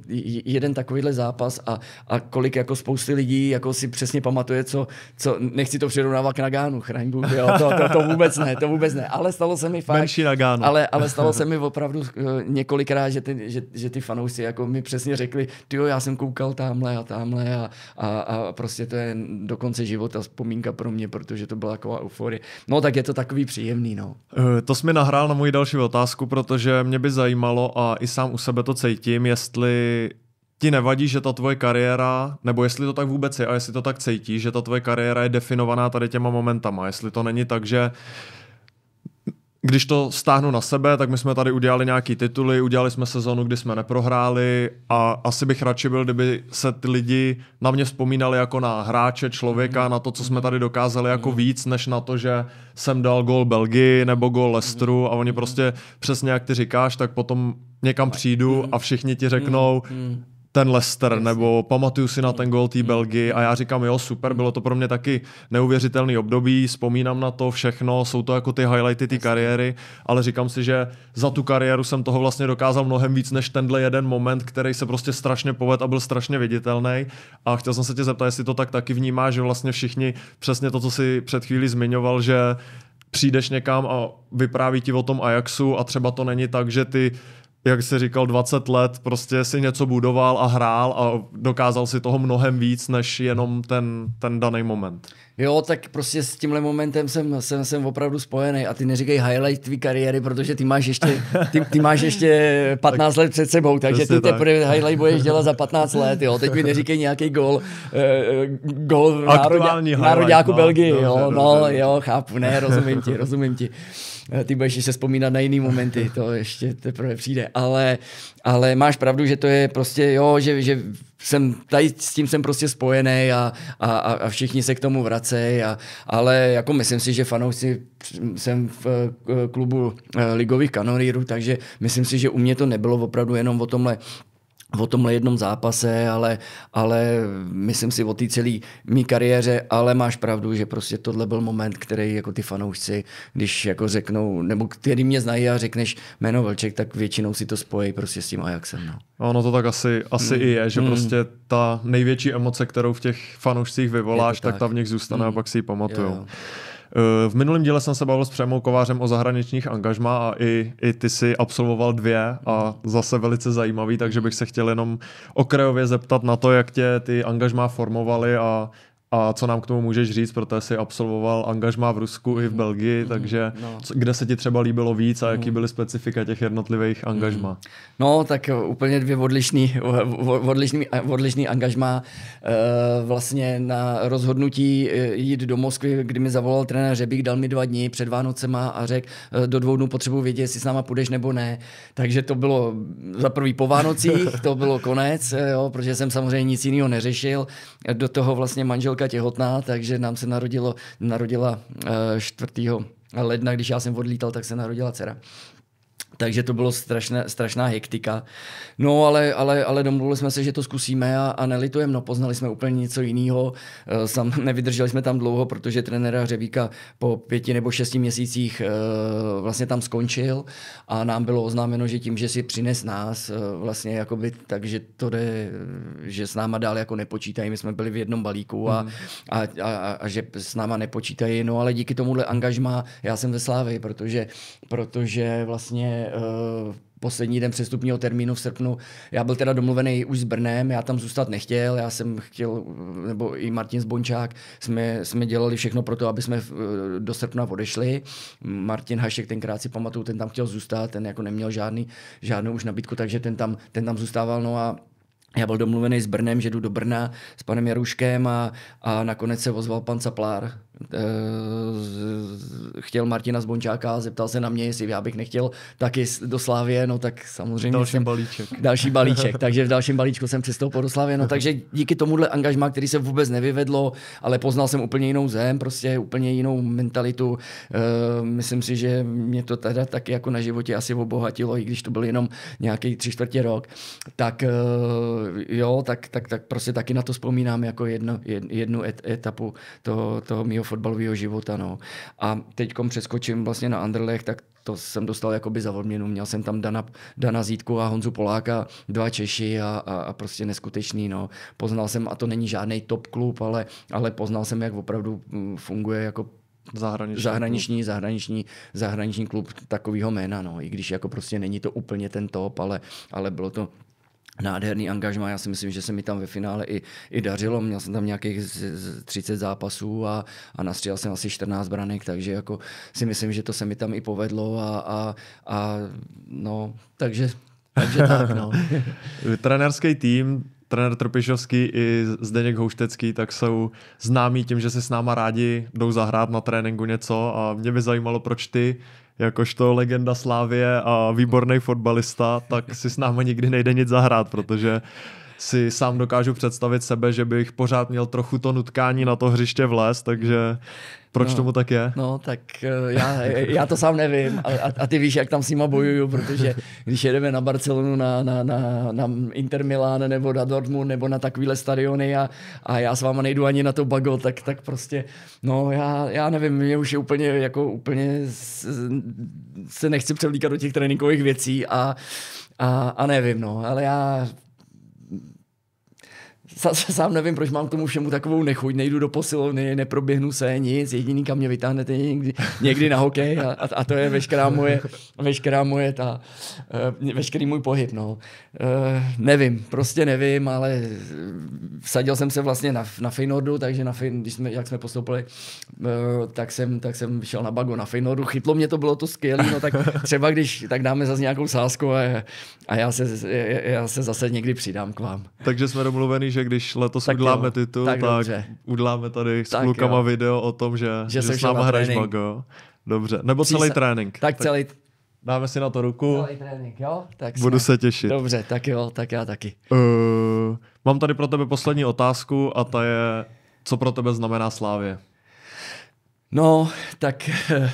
jeden takovýhle zápas a, a kolik jako spousty lidí jako si přesně pamatuje, co, co nechci to přirovnávat k Nagánu, chraň Bůh, jo, to, to, to, vůbec ne, to vůbec ne, ale stalo se mi fakt, Menší Ale, ale stalo se mi opravdu opravdu eh, několikrát, že ty, že, že ty fanoušci jako mi přesně řekli, ty jo, já jsem koukal tamhle a tamhle a, a, a prostě to je do konce života vzpomínka pro mě, protože to byla taková euforie. No tak je to takový příjemný, no. Eh, to jsi mi nahrál na moji další otázku, protože mě by zajímalo a i sám u sebe to cítím, jestli ti nevadí, že ta tvoje kariéra, nebo jestli to tak vůbec je a jestli to tak cítíš, že ta tvoje kariéra je definovaná tady těma momentama, jestli to není tak, že když to stáhnu na sebe, tak my jsme tady udělali nějaký tituly, udělali jsme sezonu, kdy jsme neprohráli a asi bych radši byl, kdyby se ty lidi na mě vzpomínali jako na hráče, člověka, mhm. na to, co jsme tady dokázali jako mhm. víc, než na to, že jsem dal gol Belgii nebo gol mhm. Lestru a oni prostě přesně jak ty říkáš, tak potom někam přijdu a všichni ti řeknou, ten Leicester, nebo pamatuju si na ten gol té mm. Belgii a já říkám, jo, super, bylo to pro mě taky neuvěřitelný období, vzpomínám na to všechno, jsou to jako ty highlighty té kariéry, ale říkám si, že za tu kariéru jsem toho vlastně dokázal mnohem víc než tenhle jeden moment, který se prostě strašně povedl a byl strašně viditelný. A chtěl jsem se tě zeptat, jestli to tak taky vnímá, že vlastně všichni přesně to, co si před chvílí zmiňoval, že přijdeš někam a vypráví ti o tom Ajaxu a třeba to není tak, že ty jak jsi říkal, 20 let prostě si něco budoval a hrál a dokázal si toho mnohem víc, než jenom ten, ten daný moment. Jo, tak prostě s tímhle momentem jsem, jsem, jsem opravdu spojený. A ty neříkej highlight tvý kariéry, protože ty máš ještě, ty, ty máš ještě 15 let před sebou, takže ty teprve tak. highlight budeš dělat za 15 let. Jo. Teď mi neříkej nějaký gol, uh, eh, gol v národě, no. nároďáku no, Belgii. jo, dobře, no, dobře. jo, chápu, ne, rozumím ti, rozumím ti. Eh, ty budeš se vzpomínat na jiný momenty, to ještě teprve přijde. Ale, ale máš pravdu, že to je prostě, jo, že, že jsem tady s tím jsem prostě spojený a, a, a všichni se k tomu vracejí, a, ale jako myslím si, že fanoušci jsem v eh, klubu eh, ligových kanonýrů, takže myslím si, že u mě to nebylo opravdu jenom o tomhle o tomhle jednom zápase, ale, ale myslím si o té celé mý kariéře, ale máš pravdu, že prostě tohle byl moment, který jako ty fanoušci, když jako řeknou, nebo který mě znají a řekneš jméno Vlček, tak většinou si to spojí prostě s tím Ajaxem. No. Ono to tak asi, asi mm. i je, že mm. prostě ta největší emoce, kterou v těch fanoušcích vyvoláš, tak. tak ta v nich zůstane mm. a pak si ji pamatujou. Jo, jo. Eh, v minulém díle jsem se bavil s Přemou Kovářem o zahraničních angažmá a i, i ty si absolvoval dvě a zase velice zajímavý, takže bych se chtěl jenom okrajově zeptat na to, jak tě ty angažmá formovaly a a co nám k tomu můžeš říct, protože jsi absolvoval angažmá v Rusku i v mhm. Belgii, mhm. takže no. kde se ti třeba líbilo víc a jaký mhm. byly specifika těch jednotlivých angažmá? No, tak úplně dvě odlišný, odlišný, odlišný angažmá. Eh, vlastně na rozhodnutí eh, jít do Moskvy, kdy mi zavolal trenér Řebík, dal mi dva dny před Vánocema a řekl, eh, do dvou dnů potřebuji vědět, jestli s náma půjdeš nebo ne. Takže to bylo za prvý po Vánocích, to bylo konec, jo, protože jsem samozřejmě nic jiného neřešil. Do toho vlastně manželka manželka těhotná, takže nám se narodilo, narodila 4. Eh, ledna, když já jsem odlítal, tak se narodila dcera. Takže to bylo strašné, strašná hektika. No ale, ale, ale domluvili jsme se, že to zkusíme a, a nelitujeme. No poznali jsme úplně něco jiného. Eh, sam, nevydrželi jsme tam dlouho, protože trenéra Hřebíka po pěti nebo šesti měsících eh, vlastně tam skončil a nám bylo oznámeno, že tím, že si přines nás eh, vlastně jakoby, takže to jde, že s náma dál jako nepočítají. My jsme byli v jednom balíku a, hmm. a, a, a, a že s náma nepočítají. No ale díky tomuhle angažmá já jsem ve Slávy, protože, protože vlastně uh, poslední den přestupního termínu v srpnu. Já byl teda domluvený už s Brnem, já tam zůstat nechtěl, já jsem chtěl, eh, nebo i Martin Zbončák, jsme, jsme dělali všechno pro to, aby jsme eh, do srpna odešli. Martin Hašek tenkrát si pamatuju, ten tam chtěl zůstat, ten jako neměl žádný, žádnou už nabídku, takže ten tam, ten tam zůstával, no a já byl domluvený s Brnem, že jdu do Brna s panem Jaruškem a, a nakonec se ozval pan Caplár, Eh, chtěl Martina Zbončáka a zeptal se na mě, jestli já bych nechtěl taky do Slávě, no tak samozřejmě. Další jsem, balíček. Další balíček, takže v dalším balíčku jsem přestoupil do Slávě, no takže díky tomuhle angažmá, který se vůbec nevyvedlo, ale poznal jsem úplně jinou zem, prostě úplně jinou mentalitu. Eh, myslím si, že mě to teda taky jako na životě asi obohatilo, i když to byl jenom nějaký tři čtvrtě rok, tak eh, jo, tak, tak, tak prostě taky na to vzpomínám jako jedno, jednu etapu toho, toho mýho fotbalového života. No. A teď přeskočím vlastně na Anderlecht, tak to jsem dostal jakoby za odměnu. Měl jsem tam Dana, Dana Zítku a Honzu Poláka, dva Češi a, a, a prostě neskutečný. No. Poznal jsem, a to není žádný top klub, ale, ale poznal jsem, jak opravdu mm, funguje jako Zahraniční, zahraniční, klub. zahraniční, zahraniční klub takového jména, no. i když jako prostě není to úplně ten top, ale, ale bylo to nádherný angažma. Já si myslím, že se mi tam ve finále i, i dařilo. Měl jsem tam nějakých 30 zápasů a, a nastřílel jsem asi 14 branek, takže jako si myslím, že to se mi tam i povedlo a, a, a no, takže, takže tak, no. Trenerský tým, trenér Trpišovský i Zdeněk Houštecký, tak jsou známí tím, že se s náma rádi jdou zahrát na tréninku něco a mě by zajímalo, proč ty jakožto legenda Slávie a výborný fotbalista, tak si s námi nikdy nejde nic zahrát, protože si sám dokážu představit sebe, že bych pořád měl trochu to nutkání na to hřiště vles, takže proč no, tomu tak je? No, tak eh, já, já to sám nevím. A, a ty víš, jak tam s nima bojuju, protože když jedeme na Barcelonu, na, na, na, na Inter Milán nebo na Dortmund nebo na takovýhle stadiony a, a já s váma nejdu ani na to bago, tak, tak prostě, no já, já nevím, mě už je úplně, jako úplně se nechci převlíkat do těch tréninkových věcí a, a, a nevím, no, ale já sám nevím, proč mám k tomu všemu takovou nechuť, nejdu do posilovny, neproběhnu se, nic, jediný kam mě vytáhnete někdy, někdy na hokej a, a, to je veškerá moje, veškerá moje ta, eh, veškerý můj pohyb, no. Eh, nevím, prostě nevím, ale eh, sadil jsem se vlastně na, na Feynordu, takže na Feyn, když jsme, jak jsme postoupili, tak jsem, tak jsem šel na bago na Feynordu, chytlo mě to, bylo to skvělé, no tak třeba když, tak dáme zase nějakou sázku a, a já, se, já se zase někdy přidám k vám. Takže jsme domluveni, že že když letos tak uděláme jo, titul, tak, tak uděláme tady s tak klukama jo. video o tom, že, že, že s náma hraješ bago. Dobře, nebo Přísa... celý trénink. Tak, tak celý, Dáme si na to ruku. Celý trénink, jo? Tak Budu se těšit. Dobře, tak jo, tak já taky. Uh, mám tady pro tebe poslední otázku a ta je, co pro tebe znamená Slávě? No, tak eh,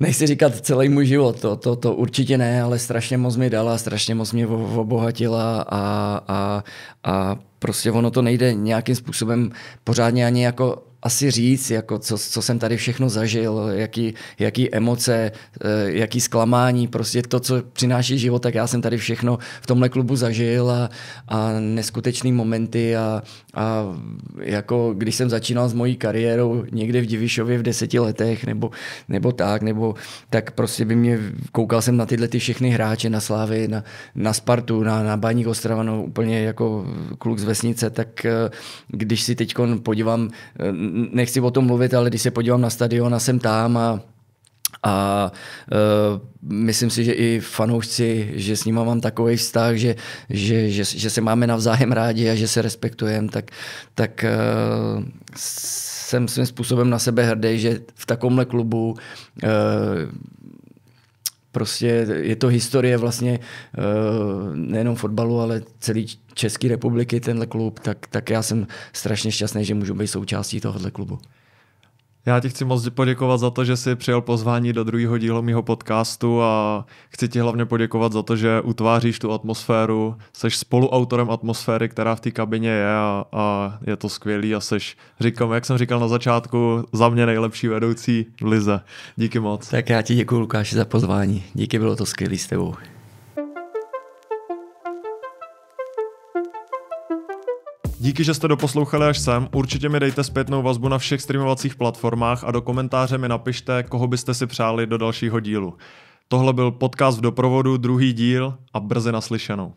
nechci říkat celý můj život, to, to, to určitě ne, ale strašně moc mi dala, strašně moc mě obohatila a, a, a Prostě ono to nejde nějakým způsobem pořádně ani jako asi říct, jako co, co jsem tady všechno zažil, jaký, jaký emoce, eh, jaký zklamání, prostě to, co přináší život, tak já jsem tady všechno v tomhle klubu zažil a, a neskutečný momenty a, a jako když jsem začínal s mojí kariérou někde v Divišově v deseti letech nebo, nebo tak, nebo tak prostě by mě, koukal jsem na tyhle ty všechny hráče, na Slávy, na, na Spartu, na, na Baník Ostrava, no úplně jako kluk z vesnice, tak eh, když si teď podívám, eh, nechci o tom mluvit, ale když se podívám na stadion a jsem tam a a uh, myslím si, že i fanoušci, že s nima mám takový vztah, že, že, že, že se máme navzájem rádi a že se respektujeme, tak, tak uh, jsem svým způsobem na sebe hrdý, že v takovémhle klubu uh, Prostě je to historie vlastně eh, nejenom fotbalu, ale celý České republiky, tenhle klub, tak, tak já jsem strašně šťastný, že můžu být součástí tohohle klubu. Já ti chci moc poděkovat za to, že jsi přijal pozvání do druhého dílu mého podcastu a chci ti hlavně poděkovat za to, že utváříš tu atmosféru, jsi spoluautorem atmosféry, která v té kabině je a, a je to skvělý a jsi, říkám, jak jsem říkal na začátku, za mě nejlepší vedoucí v Lize. Díky moc. Tak já ti děkuji Lukáši za pozvání. Díky, bylo to skvělý s tebou. Díky, že jste doposlouchali až sem, určitě mi dejte zpětnou vazbu na všech streamovacích platformách a do komentáře mi napište, koho byste si přáli do dalšího dílu. Tohle byl podcast v doprovodu, druhý díl a brzy naslyšenou.